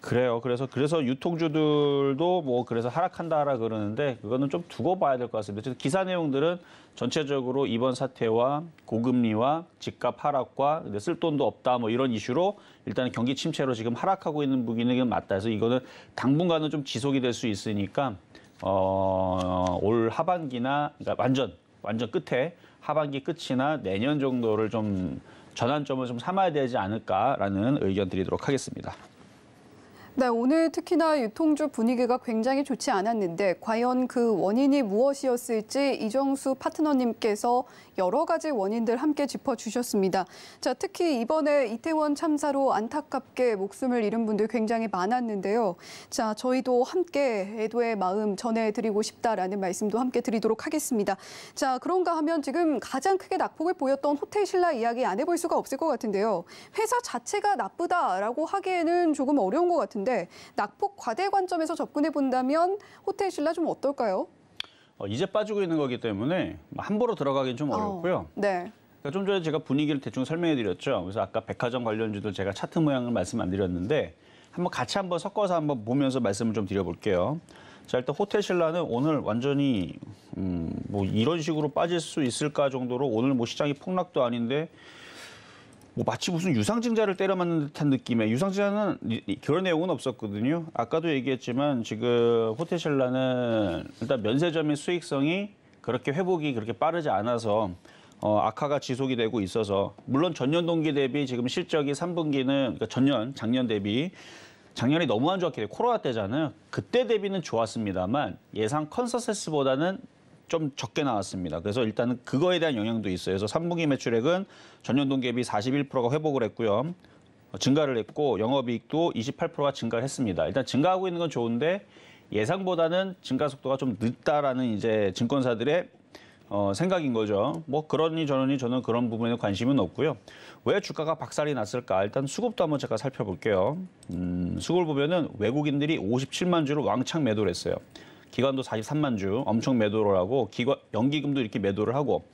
그래요. 그래서 그래서 유통주들도 뭐 그래서 하락한다라 그러는데 그거는 좀 두고 봐야 될 것 같습니다. 기사 내용들은 전체적으로 이번 사태와 고금리와 집값 하락과 근데 쓸 돈도 없다 뭐 이런 이슈로 일단 경기 침체로 지금 하락하고 있는 부기는 맞다 해서 이거는 당분간은 좀 지속이 될 수 있으니까 어, 올 하반기나 그러니까 완전 완전 끝에 하반기 끝이나 내년 정도를 좀 전환점을 좀 삼아야 되지 않을까라는 의견 드리도록 하겠습니다. 네, 오늘 특히나 유통주 분위기가 굉장히 좋지 않았는데 과연 그 원인이 무엇이었을지 이정수 파트너님께서 여러 가지 원인들 함께 짚어주셨습니다. 자, 특히 이번에 이태원 참사로 안타깝게 목숨을 잃은 분들 굉장히 많았는데요. 자, 저희도 함께 애도의 마음 전해드리고 싶다라는 말씀도 함께 드리도록 하겠습니다. 자, 그런가 하면 지금 가장 크게 낙폭을 보였던 호텔 신라 이야기 안 해볼 수가 없을 것 같은데요. 회사 자체가 나쁘다라고 하기에는 조금 어려운 것 같은데 같은데 낙폭 과대 관점에서 접근해 본다면 호텔 신라 좀 어떨까요? 어, 이제 빠지고 있는 거기 때문에 함부로 들어가긴 좀 어, 어렵고요. 어, 네. 그러니까 좀 전에 제가 분위기를 대충 설명해 드렸죠. 그래서 아까 백화점 관련주도 제가 차트 모양을 말씀 안 드렸는데 한번 같이 한번 섞어서 한번 보면서 말씀을 좀 드려볼게요. 자 일단 호텔 신라는 오늘 완전히 음, 뭐 이런 식으로 빠질 수 있을까 정도로 오늘 뭐 시장이 폭락도 아닌데 뭐 마치 무슨 유상증자를 때려맞는 듯한 느낌의 유상증자는 결혼 내용은 없었거든요. 아까도 얘기했지만 지금 호텔신라는 일단 면세점의 수익성이 그렇게 회복이 그렇게 빠르지 않아서 어, 악화가 지속이 되고 있어서 물론 전년 동기 대비 지금 실적이 3분기는 그러니까 전년 작년 대비 작년이 너무 안 좋았기 때문에 코로나 때잖아요. 그때 대비는 좋았습니다만 예상 컨서세스보다는 좀 적게 나왔습니다. 그래서 일단은 그거에 대한 영향도 있어요. 그래서 3분기 매출액은 전년 동기 비 41%가 회복을 했고요. 어, 증가를 했고 영업이익도 28%가 증가를 했습니다. 일단 증가하고 있는 건 좋은데 예상보다는 증가 속도가 좀 늦다라는 이제 증권사들의 어, 생각인 거죠. 뭐 그러니 저러니 저는 그런 부분에 관심은 없고요. 왜 주가가 박살이 났을까? 일단 수급도 한번 제가 살펴볼게요. 음, 수급을 보면은 외국인들이 57만 주를 왕창 매도를 했어요. 기관도 43만 주 엄청 매도를 하고 기관, 연기금도 이렇게 매도를 하고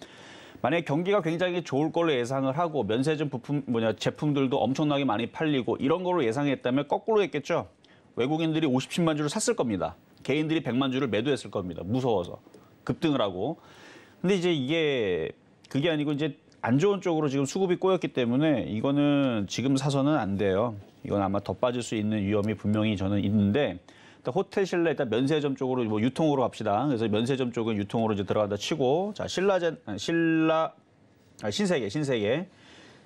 만약에 경기가 굉장히 좋을 걸로 예상을 하고 면세점 부품 뭐냐 제품들도 엄청나게 많이 팔리고 이런 걸로 예상했다면 거꾸로 했겠죠. 외국인들이 50만 주를 샀을 겁니다. 개인들이 100만 주를 매도했을 겁니다. 무서워서 급등을 하고. 근데 이제 이게 그게 아니고 이제 안 좋은 쪽으로 지금 수급이 꼬였기 때문에 이거는 지금 사서는 안 돼요. 이건 아마 더 빠질 수 있는 위험이 분명히 저는 있는데 일단 호텔 실내 일단 면세점 쪽으로 뭐 유통으로 갑시다. 그래서 면세점 쪽은 유통으로 이제 들어간다 치고 자 신라젠 아, 신라 아, 신세계 신세계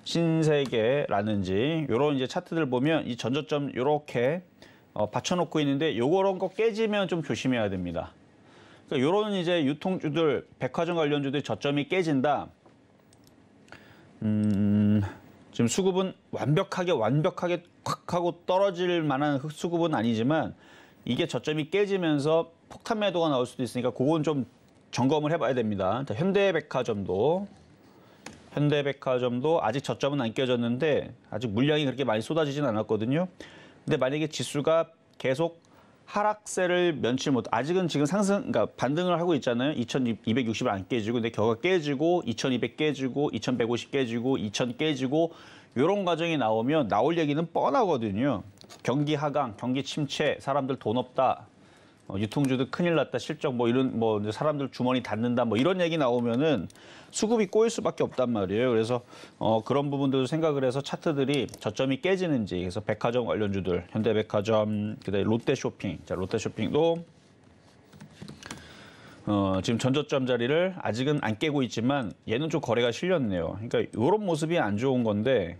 신세계라는지 요런 이제 차트들 보면 이 전저점 요렇게 어, 받쳐놓고 있는데 요런 거 깨지면 좀 조심해야 됩니다. 그러니까 요런 이제 유통주들 백화점 관련주들 저점이 깨진다. 음, 지금 수급은 완벽하게 완벽하게 콱 하고 떨어질 만한 수급은 아니지만 이게 저점이 깨지면서 폭탄 매도가 나올 수도 있으니까 그건 좀 점검을 해봐야 됩니다. 자, 현대백화점도 현대백화점도 아직 저점은 안 깨졌는데 아직 물량이 그렇게 많이 쏟아지진 않았거든요. 근데 만약에 지수가 계속 하락세를 면치 못 아직은 지금 상승 그러니까 반등을 하고 있잖아요. 2260을 안 깨지고 근데 겨가 깨지고 2200 깨지고 2150 깨지고 2000 깨지고 이런 과정이 나오면 나올 얘기는 뻔하거든요. 경기 하강, 경기 침체, 사람들 돈 없다, 어, 유통주도 큰일 났다, 실적 뭐 이런 뭐 사람들 주머니 닫는다 뭐 이런 얘기 나오면은 수급이 꼬일 수밖에 없단 말이에요. 그래서 어, 그런 부분들도 생각을 해서 차트들이 저점이 깨지는지 그래서 백화점 관련주들, 현대백화점, 그다음에 롯데쇼핑, 자 롯데쇼핑도 어, 지금 전저점 자리를 아직은 안 깨고 있지만 얘는 좀 거래가 실렸네요. 그러니까 이런 모습이 안 좋은 건데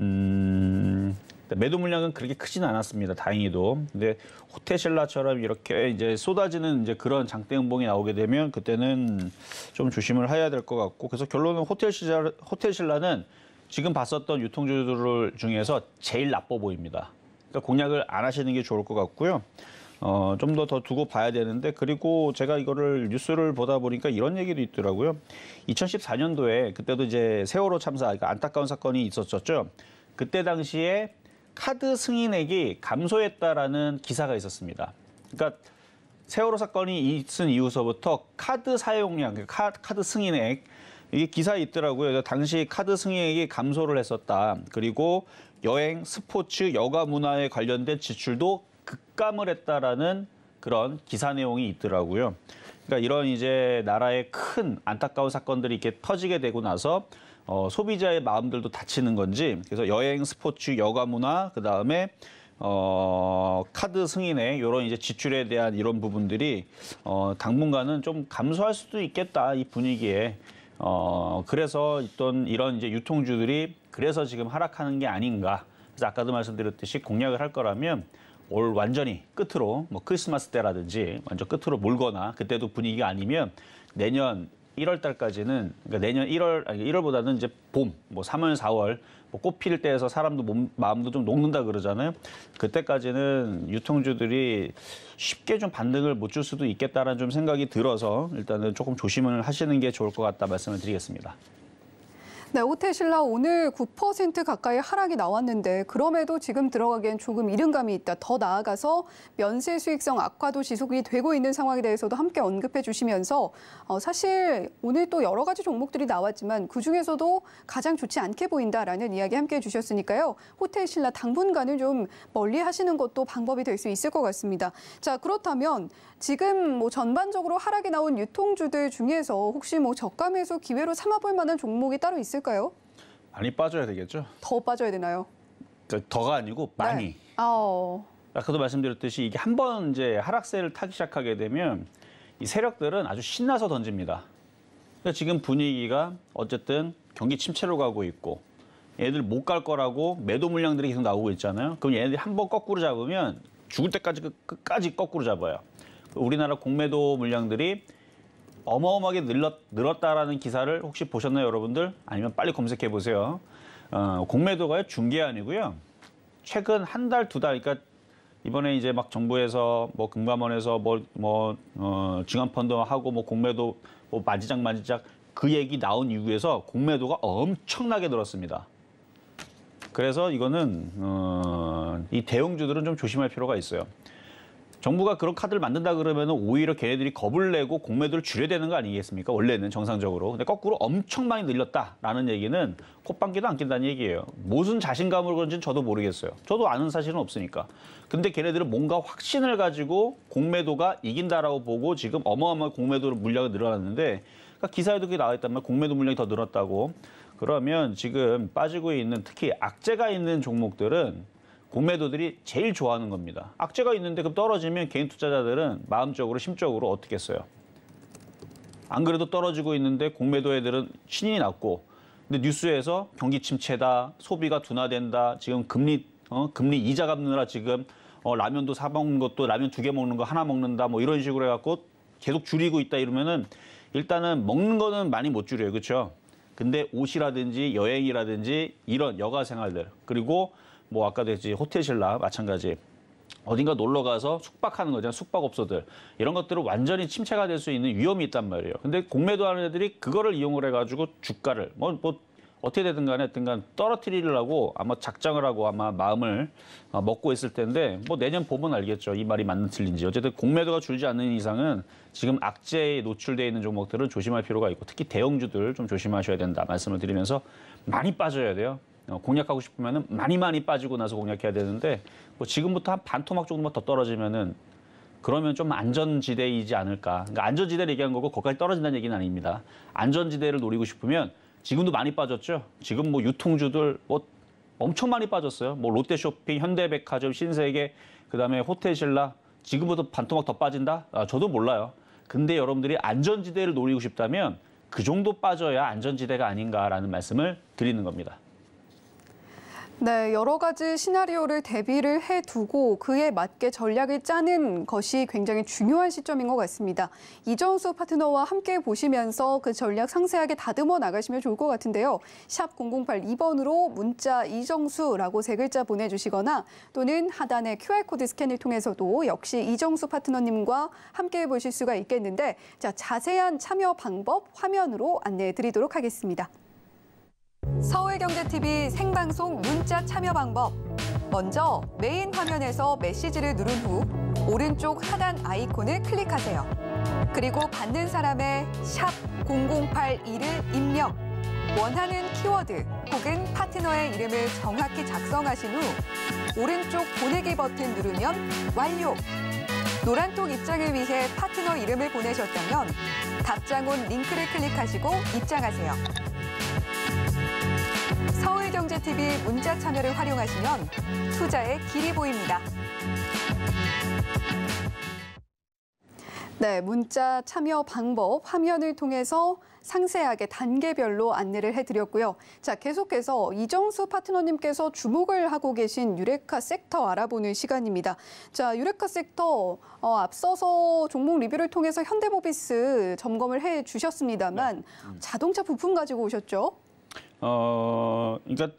음. 네, 매도 물량은 그렇게 크진 않았습니다. 다행히도. 근데 호텔신라처럼 이렇게 이제 쏟아지는 이제 그런 장대 응봉이 나오게 되면 그때는 좀 조심을 해야 될 것 같고 그래서 결론은 호텔시신라는 지금 봤었던 유통주들 중에서 제일 나빠 보입니다. 그러니까 공략을 안 하시는 게 좋을 것 같고요. 어, 좀 더 더 두고 봐야 되는데 그리고 제가 이거를 뉴스를 보다 보니까 이런 얘기도 있더라고요. 2014년도에 그때도 이제 세월호 참사 그러니까 안타까운 사건이 있었었죠. 그때 당시에 카드 승인액이 감소했다라는 기사가 있었습니다. 그러니까 세월호 사건이 있은 이후서부터 카드 사용량, 그 카드 승인액 이게 기사에 있더라고요. 당시 카드 승인액이 감소를 했었다. 그리고 여행, 스포츠, 여가 문화에 관련된 지출도 급감을 했다라는 그런 기사 내용이 있더라고요. 그러니까 이런 이제 나라의 큰 안타까운 사건들이 이렇게 터지게 되고 나서 어, 소비자의 마음들도 다치는 건지 그래서 여행, 스포츠, 여가 문화 그다음에 어, 카드 승인의 이런 이제 지출에 대한 이런 부분들이 어, 당분간은 좀 감소할 수도 있겠다 이 분위기에 어, 그래서 있던 이런 이제 유통주들이 그래서 지금 하락하는 게 아닌가. 그래서 아까도 말씀드렸듯이 공략을 할 거라면 올 완전히 끝으로 뭐 크리스마스 때라든지 완전 끝으로 몰거나 그때도 분위기가 아니면 내년 1월 달까지는 그러니까 내년 1월 아니 1월보다는 이제 봄, 뭐 3월, 4월 뭐꽃 필 때에서 사람도 몸, 마음도 좀 녹는다 그러잖아요. 그때까지는 유통주들이 쉽게 좀 반등을 못 줄 수도 있겠다라는 좀 생각이 들어서 일단은 조금 조심을 하시는 게 좋을 것 같다 말씀을 드리겠습니다. 네, 호텔신라 오늘 9% 가까이 하락이 나왔는데 그럼에도 지금 들어가기엔 조금 이른감이 있다. 더 나아가서 면세 수익성 악화도 지속이 되고 있는 상황에 대해서도 함께 언급해 주시면서 어, 사실 오늘 또 여러 가지 종목들이 나왔지만 그중에서도 가장 좋지 않게 보인다라는 이야기 함께 해 주셨으니까요. 호텔신라 당분간은 좀 멀리 하시는 것도 방법이 될 수 있을 것 같습니다. 자, 그렇다면 지금 뭐 전반적으로 하락이 나온 유통주들 중에서 혹시 뭐 저가 매수 기회로 삼아볼 만한 종목이 따로 있을까요? 많이 빠져야 되겠죠. 더 빠져야 되나요? 그러니까 더가 아니고 네. 많이. 네. 아 아까도 말씀드렸듯이 이게 한번 이제 하락세를 타기 시작하게 되면 이 세력들은 아주 신나서 던집니다. 그러니까 지금 분위기가 어쨌든 경기 침체로 가고 있고 애들 못 갈 거라고 매도 물량들이 계속 나오고 있잖아요. 그럼 얘들이한 번 거꾸로 잡으면 죽을 때까지 끝까지 거꾸로 잡아요. 우리나라 공매도 물량들이 어마어마하게 늘렀, 늘었다라는 기사를 혹시 보셨나요, 여러분들? 아니면 빨리 검색해 보세요. 어, 공매도가 중계 아니고요. 최근 한 달, 두 달, 그러니까 이번에 이제 막 정부에서 뭐 금감원에서 뭐, 뭐, 어, 증안펀드 하고 뭐 공매도 뭐 마지작 마지작 그 얘기 나온 이후에서 공매도가 엄청나게 늘었습니다. 그래서 이거는, 어, 이 대형주들은 좀 조심할 필요가 있어요. 정부가 그런 카드를 만든다 그러면 오히려 걔네들이 겁을 내고 공매도를 줄여야 되는 거 아니겠습니까? 원래는 정상적으로. 근데 거꾸로 엄청 많이 늘렸다라는 얘기는 콧방귀도 안 낀다는 얘기예요. 무슨 자신감으로 그런지는 저도 모르겠어요. 저도 아는 사실은 없으니까. 근데 걔네들은 뭔가 확신을 가지고 공매도가 이긴다라고 보고 지금 어마어마한 공매도로 물량이 늘어났는데 그러니까 기사에도 그게 나와 있단 말이에요. 공매도 물량이 더 늘었다고. 그러면 지금 빠지고 있는 특히 악재가 있는 종목들은 공매도들이 제일 좋아하는 겁니다. 악재가 있는데 그 떨어지면 개인 투자자들은 마음적으로 심적으로 어떻겠어요? 안 그래도 떨어지고 있는데 공매도 애들은 신이 났고 근데 뉴스에서 경기 침체다, 소비가 둔화된다, 지금 금리 어, 금리 이자 갚느라 지금 어, 라면도 사 먹는 것도 라면 두 개 먹는 거 하나 먹는다 뭐 이런 식으로 해갖고 계속 줄이고 있다 이러면은 일단은 먹는 거는 많이 못 줄여요, 그렇죠? 근데 옷이라든지 여행이라든지 이런 여가 생활들 그리고 뭐 아까도 했지 호텔신라 마찬가지 어딘가 놀러 가서 숙박하는 거잖아요. 숙박업소들. 이런 것들을 완전히 침체가 될 수 있는 위험이 있단 말이에요. 근데 공매도 하는 애들이 그거를 이용을 해가지고 주가를, 뭐, 뭐, 어떻게 되든 간에 든간 떨어뜨리려고 아마 작정을 하고 아마 마음을 어, 먹고 있을 텐데 뭐 내년 보면 알겠죠. 이 말이 맞는 틀린지. 어쨌든 공매도가 줄지 않는 이상은 지금 악재에 노출되어 있는 종목들은 조심할 필요가 있고 특히 대형주들 좀 조심하셔야 된다 말씀을 드리면서 많이 빠져야 돼요. 어, 공략하고 싶으면 많이 많이 빠지고 나서 공략해야 되는데 뭐 지금부터 한 반 토막 정도만 더 떨어지면은 그러면 좀 안전지대이지 않을까. 그러니까 안전지대를 얘기한 거고 거기까지 떨어진다는 얘기는 아닙니다. 안전지대를 노리고 싶으면 지금도 많이 빠졌죠. 지금 뭐 유통주들 뭐 엄청 많이 빠졌어요. 뭐 롯데쇼핑, 현대백화점, 신세계, 그다음에 호텔신라 지금부터 반토막 더 빠진다? 아, 저도 몰라요. 근데 여러분들이 안전지대를 노리고 싶다면 그 정도 빠져야 안전지대가 아닌가라는 말씀을 드리는 겁니다. 네, 여러 가지 시나리오를 대비를 해두고 그에 맞게 전략을 짜는 것이 굉장히 중요한 시점인 것 같습니다. 이정수 파트너와 함께 보시면서 그 전략 상세하게 다듬어 나가시면 좋을 것 같은데요. 샵 0082번으로 문자 이정수라고 세 글자 보내주시거나 또는 하단의 QR코드 스캔을 통해서도 역시 이정수 파트너님과 함께 해 보실 수가 있겠는데 자, 자세한 참여 방법 화면으로 안내해 드리도록 하겠습니다. 서울경제TV 생방송 문자 참여 방법. 먼저 메인 화면에서 메시지를 누른 후 오른쪽 하단 아이콘을 클릭하세요. 그리고 받는 사람의 샵 0081을 입력. 원하는 키워드 혹은 파트너의 이름을 정확히 작성하신 후 오른쪽 보내기 버튼 누르면 완료. 노란 톡 입장을 위해 파트너 이름을 보내셨다면 답장 온 링크를 클릭하시고 입장하세요. 서울경제TV 문자 참여를 활용하시면 투자의 길이 보입니다. 네, 문자 참여 방법 화면을 통해서 상세하게 단계별로 안내를 해드렸고요. 자, 계속해서 이정수 파트너님께서 주목을 하고 계신 유레카 섹터 알아보는 시간입니다. 자, 유레카 섹터 어, 앞서서 종목 리뷰를 통해서 현대모비스 점검을 해주셨습니다만 네. 음. 자동차 부품 가지고 오셨죠? 어, 그러니까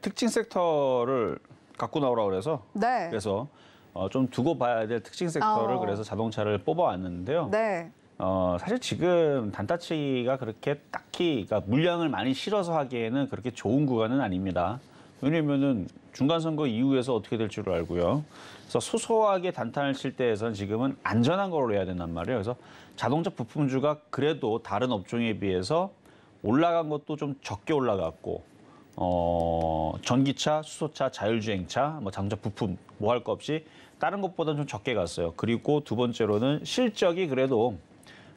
특징 섹터를 갖고 나오라 그래서 네. 그래서 어, 좀 두고 봐야 될 특징 섹터를 어. 그래서 자동차를 뽑아왔는데요. 네. 어, 사실 지금 단타치가 그렇게 딱히 그러니까 물량을 많이 실어서 하기에는 그렇게 좋은 구간은 아닙니다. 왜냐면은 중간 선거 이후에서 어떻게 될줄 알고요. 그래서 소소하게 단타를 칠 때에선 지금은 안전한 걸로 해야 된단 말이에요. 그래서 자동차 부품주가 그래도 다른 업종에 비해서 올라간 것도 좀 적게 올라갔고 어, 전기차, 수소차, 자율주행차, 뭐 장작 부품 뭐 할 거 없이 다른 것보다 는좀 적게 갔어요. 그리고 두 번째로는 실적이 그래도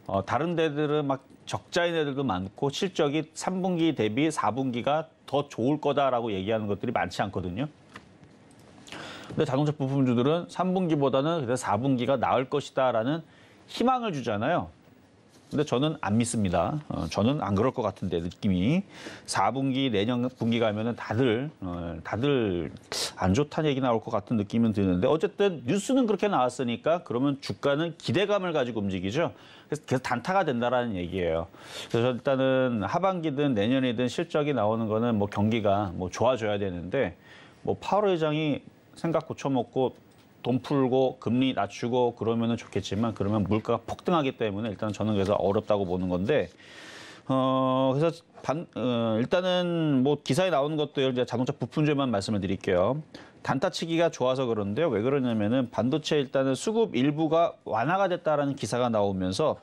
어, 다른 데들은 막 적자인 애들도 많고 실적이 3분기 대비 4분기가 더 좋을 거다라고 얘기하는 것들이 많지 않거든요. 근데 자동차 부품주들은 3분기보다는 그래서 4분기가 나을 것이다라는 희망을 주잖아요. 근데 저는 안 믿습니다. 어, 저는 안 그럴 것 같은데 느낌이 4분기 내년 분기 가면은 다들 어, 다들 안 좋다는 얘기 나올 것 같은 느낌은 드는데 어쨌든 뉴스는 그렇게 나왔으니까 그러면 주가는 기대감을 가지고 움직이죠. 그래서 계속 단타가 된다라는 얘기예요. 그래서 일단은 하반기든 내년이든 실적이 나오는 거는 뭐 경기가 뭐 좋아져야 되는데 뭐 파월 회장이 생각 고쳐먹고 돈 풀고 금리 낮추고 그러면은 좋겠지만 그러면 물가가 폭등하기 때문에 일단 저는 그래서 어렵다고 보는 건데 어 그래서 반, 어, 일단은 뭐 기사에 나오는 것도 이제 자동차 부품주에만 말씀을 드릴게요. 단타치기가 좋아서 그런데요. 왜 그러냐면은 반도체 일단은 수급 일부가 완화가 됐다라는 기사가 나오면서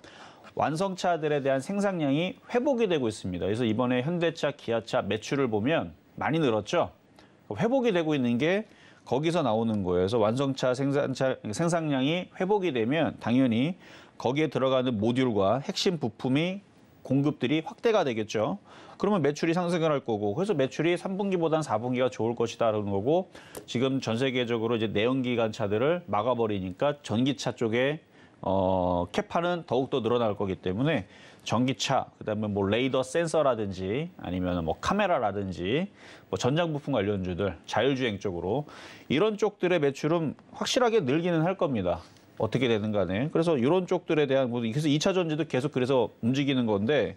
완성차들에 대한 생산량이 회복이 되고 있습니다. 그래서 이번에 현대차, 기아차 매출을 보면 많이 늘었죠. 회복이 되고 있는 게 거기서 나오는 거예요. 그래서 완성차 생산차 생산량이 회복이 되면 당연히 거기에 들어가는 모듈과 핵심 부품이 공급들이 확대가 되겠죠. 그러면 매출이 상승을 할 거고 그래서 매출이 3분기보단 4분기가 좋을 것이다라는 거고 지금 전 세계적으로 이제 내연기관차들을 막아버리니까 전기차 쪽에 어, 캡파는 더욱더 늘어날 거기 때문에 전기차, 그다음에 뭐 레이더 센서라든지 아니면 뭐 카메라라든지 뭐 전장 부품 관련주들, 자율주행 쪽으로 이런 쪽들의 매출은 확실하게 늘기는 할 겁니다. 어떻게 되는 간에. 그래서 이런 쪽들에 대한 뭐 그래서 2차 전지도 계속 그래서 움직이는 건데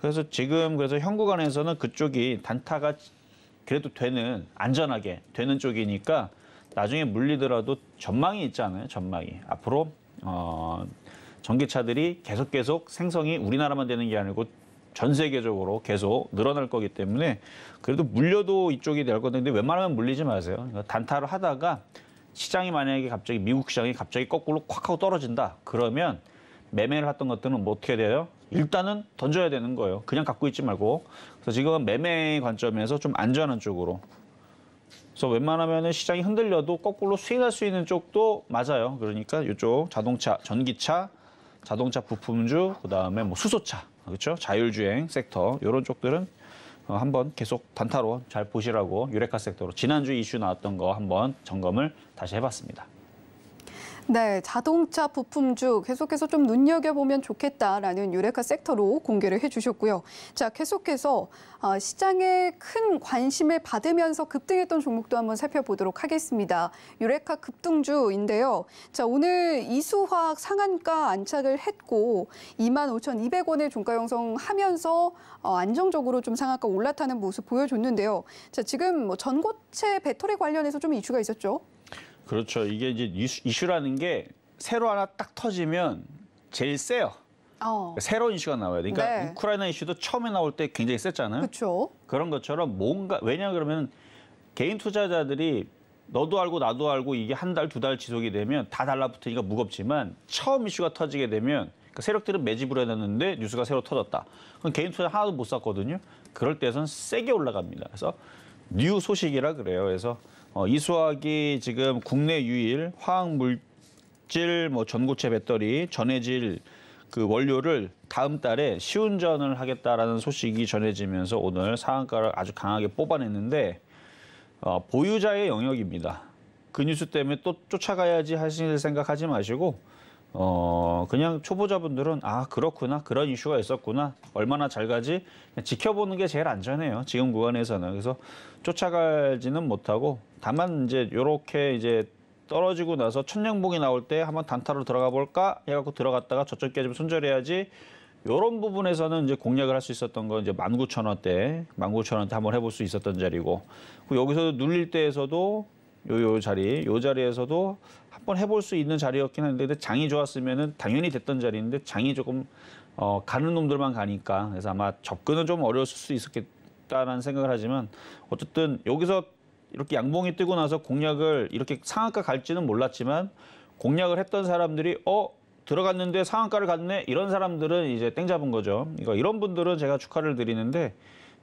그래서 지금 그래서 현 구간에서는 그쪽이 단타가 그래도 되는 안전하게 되는 쪽이니까 나중에 물리더라도 전망이 있잖아요. 전망이 앞으로 어 전기차들이 계속 계속 생성이 우리나라만 되는 게 아니고 전 세계적으로 계속 늘어날 거기 때문에 그래도 물려도 이쪽이 될 건데 웬만하면 물리지 마세요. 단타를 하다가 시장이 만약에 갑자기 미국 시장이 갑자기 거꾸로 콱 하고 떨어진다. 그러면 매매를 했던 것들은 뭐 어떻게 돼요? 일단은 던져야 되는 거예요. 그냥 갖고 있지 말고. 그래서 지금은 매매 관점에서 좀 안전한 쪽으로. 그래서 웬만하면 시장이 흔들려도 거꾸로 수익할 수 있는 쪽도 맞아요. 그러니까 이쪽 자동차, 전기차, 자동차 부품주, 그다음에 뭐 수소차, 그렇죠? 자율주행 섹터 이런 쪽들은 어, 한번 계속 단타로 잘 보시라고 유레카 섹터로 지난주 이슈 나왔던 거 한번 점검을 다시 해봤습니다. 네, 자동차 부품주 계속해서 좀 눈여겨보면 좋겠다라는 유레카 섹터로 공개를 해주셨고요. 자, 계속해서 아, 시장에큰 관심을 받으면서 급등했던 종목도 한번 살펴보도록 하겠습니다. 유레카 급등주인데요. 자, 오늘 이수화학 상한가 안착을 했고 25,200원의 종가 형성하면서 어, 안정적으로 좀 상한가 올라타는 모습 보여줬는데요. 자, 지금 뭐 전고체 배터리 관련해서 좀 이슈가 있었죠? 그렇죠. 이게 이제 이슈, 라는게 새로 하나 딱 터지면 제일 세요. 어. 그러니까 새로운 이슈가 나와요. 야 그러니까 네. 우크라이나 이슈도 처음에 나올 때 굉장히 셌잖아요. 그렇 그런 것처럼 뭔가 왜냐 그러면 개인 투자자들이 너도 알고 나도 알고 이게 한 달, 두 달 지속이 되면 다 달라붙으니까 무겁지만 처음 이슈가 터지게 되면 그 세력들은 매집을 해놨는데 뉴스가 새로 터졌다. 그럼 개인 투자 하나도 못 샀거든요. 그럴 때선 세게 올라갑니다. 그래서 뉴 소식이라 그래요. 그래서 어, 이수학이 지금 국내 유일 화학 물질 뭐 전고체 배터리 전해질 그 원료를 다음 달에 시운전을 하겠다라는 소식이 전해지면서 오늘 상한가를 아주 강하게 뽑아냈는데 어, 보유자의 영역입니다. 그 뉴스 때문에 또 쫓아가야지 하실 생각하지 마시고 어, 그냥 초보자분들은 아, 그렇구나. 그런 이슈가 있었구나. 얼마나 잘 가지? 지켜보는 게 제일 안전해요. 지금 구간에서는. 그래서 쫓아가지는 못하고 다만 이제 요렇게 이제 떨어지고 나서 천냥봉이 나올 때 한번 단타로 들어가 볼까? 해갖고 들어갔다가 저쪽까지 좀 손절해야지. 요런 부분에서는 이제 공략을 할 수 있었던 건 이제 만 구천 원대 만 구천 원대 한번 해볼 수 있었던 자리고. 그리고 여기서 도 눌릴 때에서도 요, 요 자리, 요 자리에서도 한 번 해볼 수 있는 자리였긴 한데 근데 장이 좋았으면은 당연히 됐던 자리인데 장이 조금 어, 가는 놈들만 가니까 그래서 아마 접근은 좀 어려웠을 수 있었겠다라는 생각을 하지만 어쨌든 여기서 이렇게 양봉이 뜨고 나서 공략을 이렇게 상한가 갈지는 몰랐지만 공략을 했던 사람들이 어 들어갔는데 상한가를 갔네 이런 사람들은 이제 땡 잡은 거죠. 이거 그러니까 이런 분들은 제가 축하를 드리는데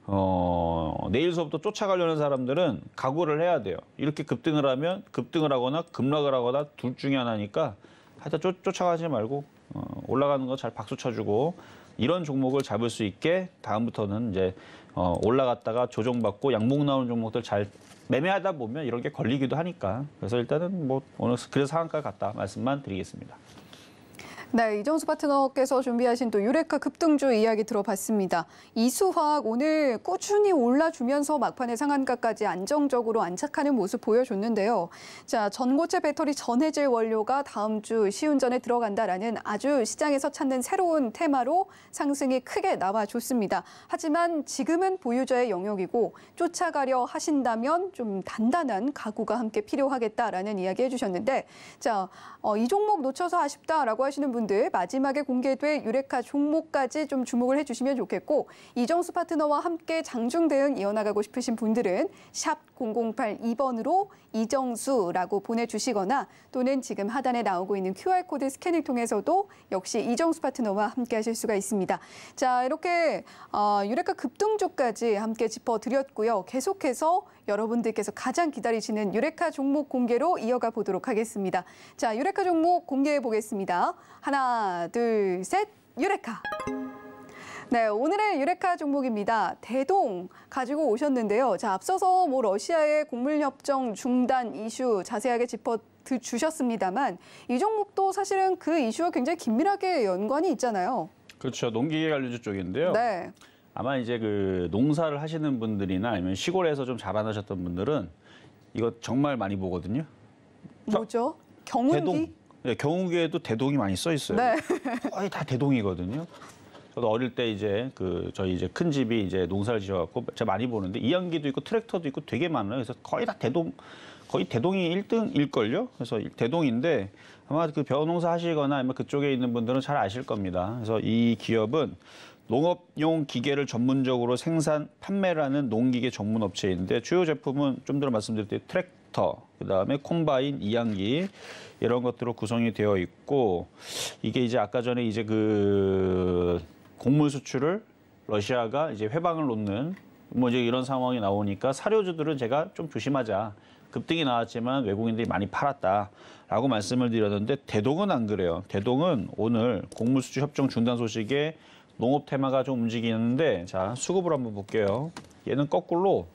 어, 내일 수업도 쫓아가려는 사람들은 각오를 해야 돼요. 이렇게 급등을 하면 급등을 하거나 급락을 하거나 둘 중에 하나니까 하여튼 쫓, 쫓아가지 말고 어, 올라가는 거 잘 박수 쳐주고 이런 종목을 잡을 수 있게 다음부터는 이제 어, 올라갔다가 조정받고 양봉 나오는 종목들 잘 매매하다 보면 이런 게 걸리기도 하니까 그래서 일단은 뭐 오늘 그래서 상한가 같다 말씀만 드리겠습니다. 네, 이정수 파트너께서 준비하신 또 유레카 급등주 이야기 들어봤습니다. 이수화학 오늘 꾸준히 올라주면서 막판에 상한가까지 안정적으로 안착하는 모습 보여줬는데요. 자, 전고체 배터리 전해질 원료가 다음 주 시운전에 들어간다라는 아주 시장에서 찾는 새로운 테마로 상승이 크게 나와줬습니다. 하지만 지금은 보유자의 영역이고 쫓아가려 하신다면 좀 단단한 가구가 함께 필요하겠다라는 이야기 해주셨는데 자, 어, 이 종목 놓쳐서 아쉽다라고 하시는 분 분들 마지막에 공개될 유레카 종목까지 좀 주목을 해주시면 좋겠고 이정수 파트너와 함께 장중 대응 이어나가고 싶으신 분들은 샵 0082번으로 이정수라고 보내주시거나 또는 지금 하단에 나오고 있는 QR코드 스캔을 통해서도 역시 이정수 파트너와 함께 하실 수가 있습니다. 자, 이렇게 어, 유레카 급등주까지 함께 짚어드렸고요. 계속해서 여러분들께서 가장 기다리시는 유레카 종목 공개로 이어가 보도록 하겠습니다. 자, 유레카 종목 공개해 보겠습니다. 하나, 둘, 셋, 유레카! 네, 오늘의 유레카 종목입니다. 대동 가지고 오셨는데요. 자, 앞서서 뭐 러시아의 곡물협정 중단 이슈 자세하게 짚어 주셨습니다만 이 종목도 사실은 그 이슈와 굉장히 긴밀하게 연관이 있잖아요. 그렇죠. 농기계관리주 쪽인데요. 네. 아마 이제 그 농사를 하시는 분들이나 아니면 시골에서 좀 자라나셨던 분들은 이거 정말 많이 보거든요. 뭐죠? 경운기? 대동. 네, 경운기에도 대동이 많이 써 있어요. 네. 거의 다 대동이거든요. 저도 어릴 때 이제 그 저희 이제 큰 집이 이제 농사를 지어갖고 제가 많이 보는데 이양기도 있고 트랙터도 있고 되게 많아요. 그래서 거의 다 대동 거의 대동이 1등일걸요? 그래서 대동인데 아마 그 벼농사 하시거나 아니면 그쪽에 있는 분들은 잘 아실 겁니다. 그래서 이 기업은 농업용 기계를 전문적으로 생산, 판매를 하는 농기계 전문 업체인데 주요 제품은 좀 전에 말씀드렸듯이 트랙터, 그다음에 콤바인, 이양기 이런 것들로 구성이 되어 있고 이게 이제 아까 전에 이제 그 곡물 수출을 러시아가 이제 회방을 놓는 뭐 이제 이런 상황이 나오니까 사료주들은 제가 좀 조심하자. 급등이 나왔지만 외국인들이 많이 팔았다라고 말씀을 드렸는데 대동은 안 그래요. 대동은 오늘 곡물 수출 협정 중단 소식에 농업 테마가 좀 움직이는데 자 수급을 한번 볼게요. 얘는 거꾸로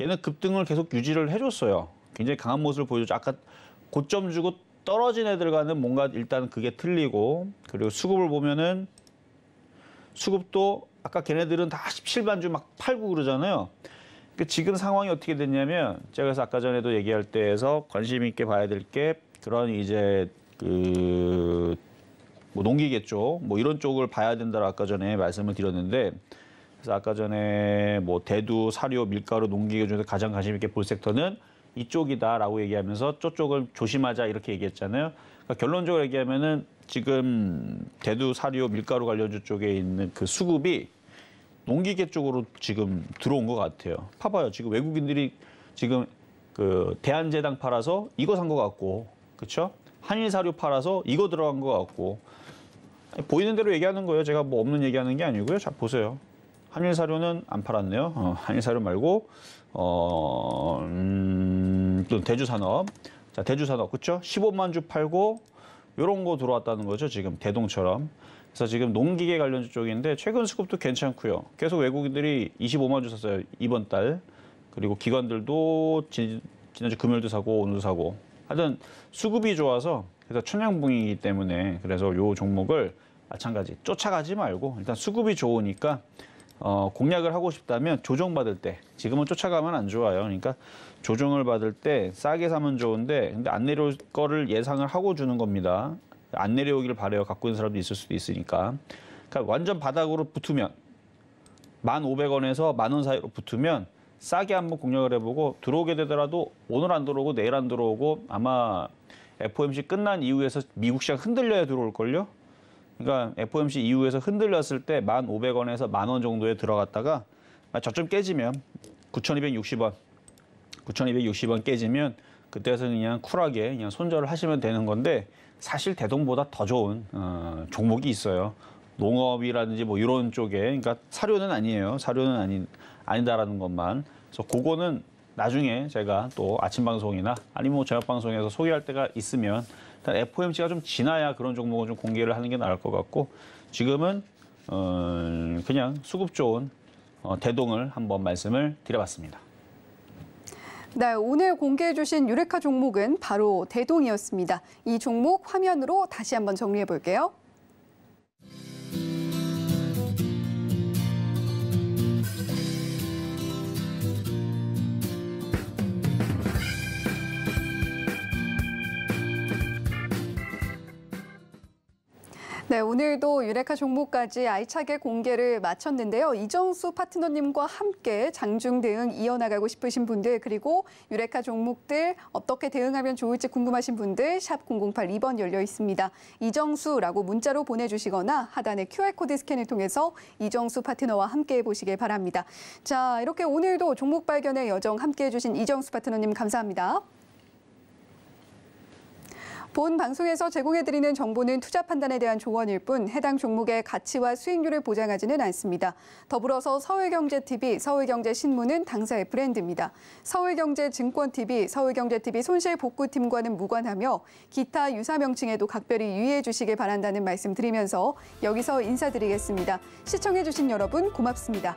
얘는 급등을 계속 유지를 해줬어요. 굉장히 강한 모습을 보여줬죠. 아까 고점 주고 떨어진 애들과는 뭔가 일단 그게 틀리고 그리고 수급을 보면은 수급도 아까 걔네들은 다 17반주 막 팔고 그러잖아요. 그니까 지금 상황이 어떻게 됐냐면 제가 그래서 아까 전에도 얘기할 때에서 관심 있게 봐야 될 게 그런 이제 그뭐 농기계쪽 뭐 이런 쪽을 봐야 된다고 아까 전에 말씀을 드렸는데 그래서 아까 전에 뭐 대두, 사료, 밀가루, 농기계 중에서 가장 관심 있게 볼 섹터는 이쪽이다라고 얘기하면서 저쪽을 조심하자 이렇게 얘기했잖아요. 그러니까 결론적으로 얘기하면은 지금 대두 사료 밀가루 관련주 쪽에 있는 그 수급이 농기계 쪽으로 지금 들어온 것 같아요. 봐봐요. 지금 외국인들이 지금 그 대한제당 팔아서 이거 산 것 같고, 그렇 한일 사료 팔아서 이거 들어간 것 같고 보이는 대로 얘기하는 거예요. 제가 뭐 없는 얘기하는 게 아니고요. 자 보세요. 한일 사료는 안 팔았네요. 어, 한일 사료 말고 어, 음, 또 대주 산업. 자, 대주산업 그렇죠? 15만 주 팔고 요런 거 들어왔다는 거죠. 지금 대동처럼. 그래서 지금 농기계 관련 쪽인데 최근 수급도 괜찮고요. 계속 외국인들이 25만 주 샀어요. 이번 달. 그리고 기관들도 지, 지난주 금요일도 사고 오늘도 사고. 하여튼 수급이 좋아서 그래서 춘향봉이기 때문에 그래서 요 종목을 마찬가지 쫓아가지 말고 일단 수급이 좋으니까 어, 공략을 하고 싶다면 조정받을 때 지금은 쫓아가면 안 좋아요. 그러니까 조정을 받을 때 싸게 사면 좋은데 근데 안 내려올 거를 예상을 하고 주는 겁니다. 안 내려오기를 바래요. 갖고 있는 사람도 있을 수도 있으니까. 그러니까 완전 바닥으로 붙으면 만 오백 원에서 만 원 사이로 붙으면 싸게 한번 공략을 해보고 들어오게 되더라도 오늘 안 들어오고 내일 안 들어오고 아마 FOMC 끝난 이후에서 미국 시장 흔들려야 들어올걸요. 그러니까 FOMC 이후에서 흔들렸을 때 1,500원에서 만원 정도에 들어갔다가 저점 깨지면 9,260원, 9,260원 깨지면 그때서 그냥 쿨하게 그냥 손절을 하시면 되는 건데 사실 대동보다 더 좋은 어, 종목이 있어요. 농업이라든지 뭐 이런 쪽에 그러니까 사료는 아니에요. 사료는 아닌 아니다라는 것만. 그래서 그거는 나중에 제가 또 아침 방송이나 아니면 뭐 저녁 방송에서 소개할 때가 있으면 일단 FOMC가 좀 지나야 그런 종목을좀 공개를 하는 게 나을 것 같고 지금은 어, 그냥 수급 좋은 어, 대동을 한번 말씀을 드려봤습니다. 네, 오늘 공개해 주신 유레카 종목은 바로 대동이었습니다. 이 종목 화면으로 다시 한번 정리해 볼게요. 네, 오늘도 유레카 종목까지 알차게 공개를 마쳤는데요. 이정수 파트너님과 함께 장중 대응 이어나가고 싶으신 분들 그리고 유레카 종목들 어떻게 대응하면 좋을지 궁금하신 분들 샵 008 2번 열려 있습니다. 이정수라고 문자로 보내주시거나 하단의 QR코드 스캔을 통해서 이정수 파트너와 함께 해보시길 바랍니다. 자, 이렇게 오늘도 종목 발견의 여정 함께해 주신 이정수 파트너님 감사합니다. 본 방송에서 제공해드리는 정보는 투자 판단에 대한 조언일 뿐 해당 종목의 가치와 수익률을 보장하지는 않습니다. 더불어서 서울경제TV, 서울경제신문은 당사의 브랜드입니다. 서울경제증권TV, 서울경제TV 손실복구팀과는 무관하며 기타 유사 명칭에도 각별히 유의해 주시길 바란다는 말씀드리면서 여기서 인사드리겠습니다. 시청해주신 여러분 고맙습니다.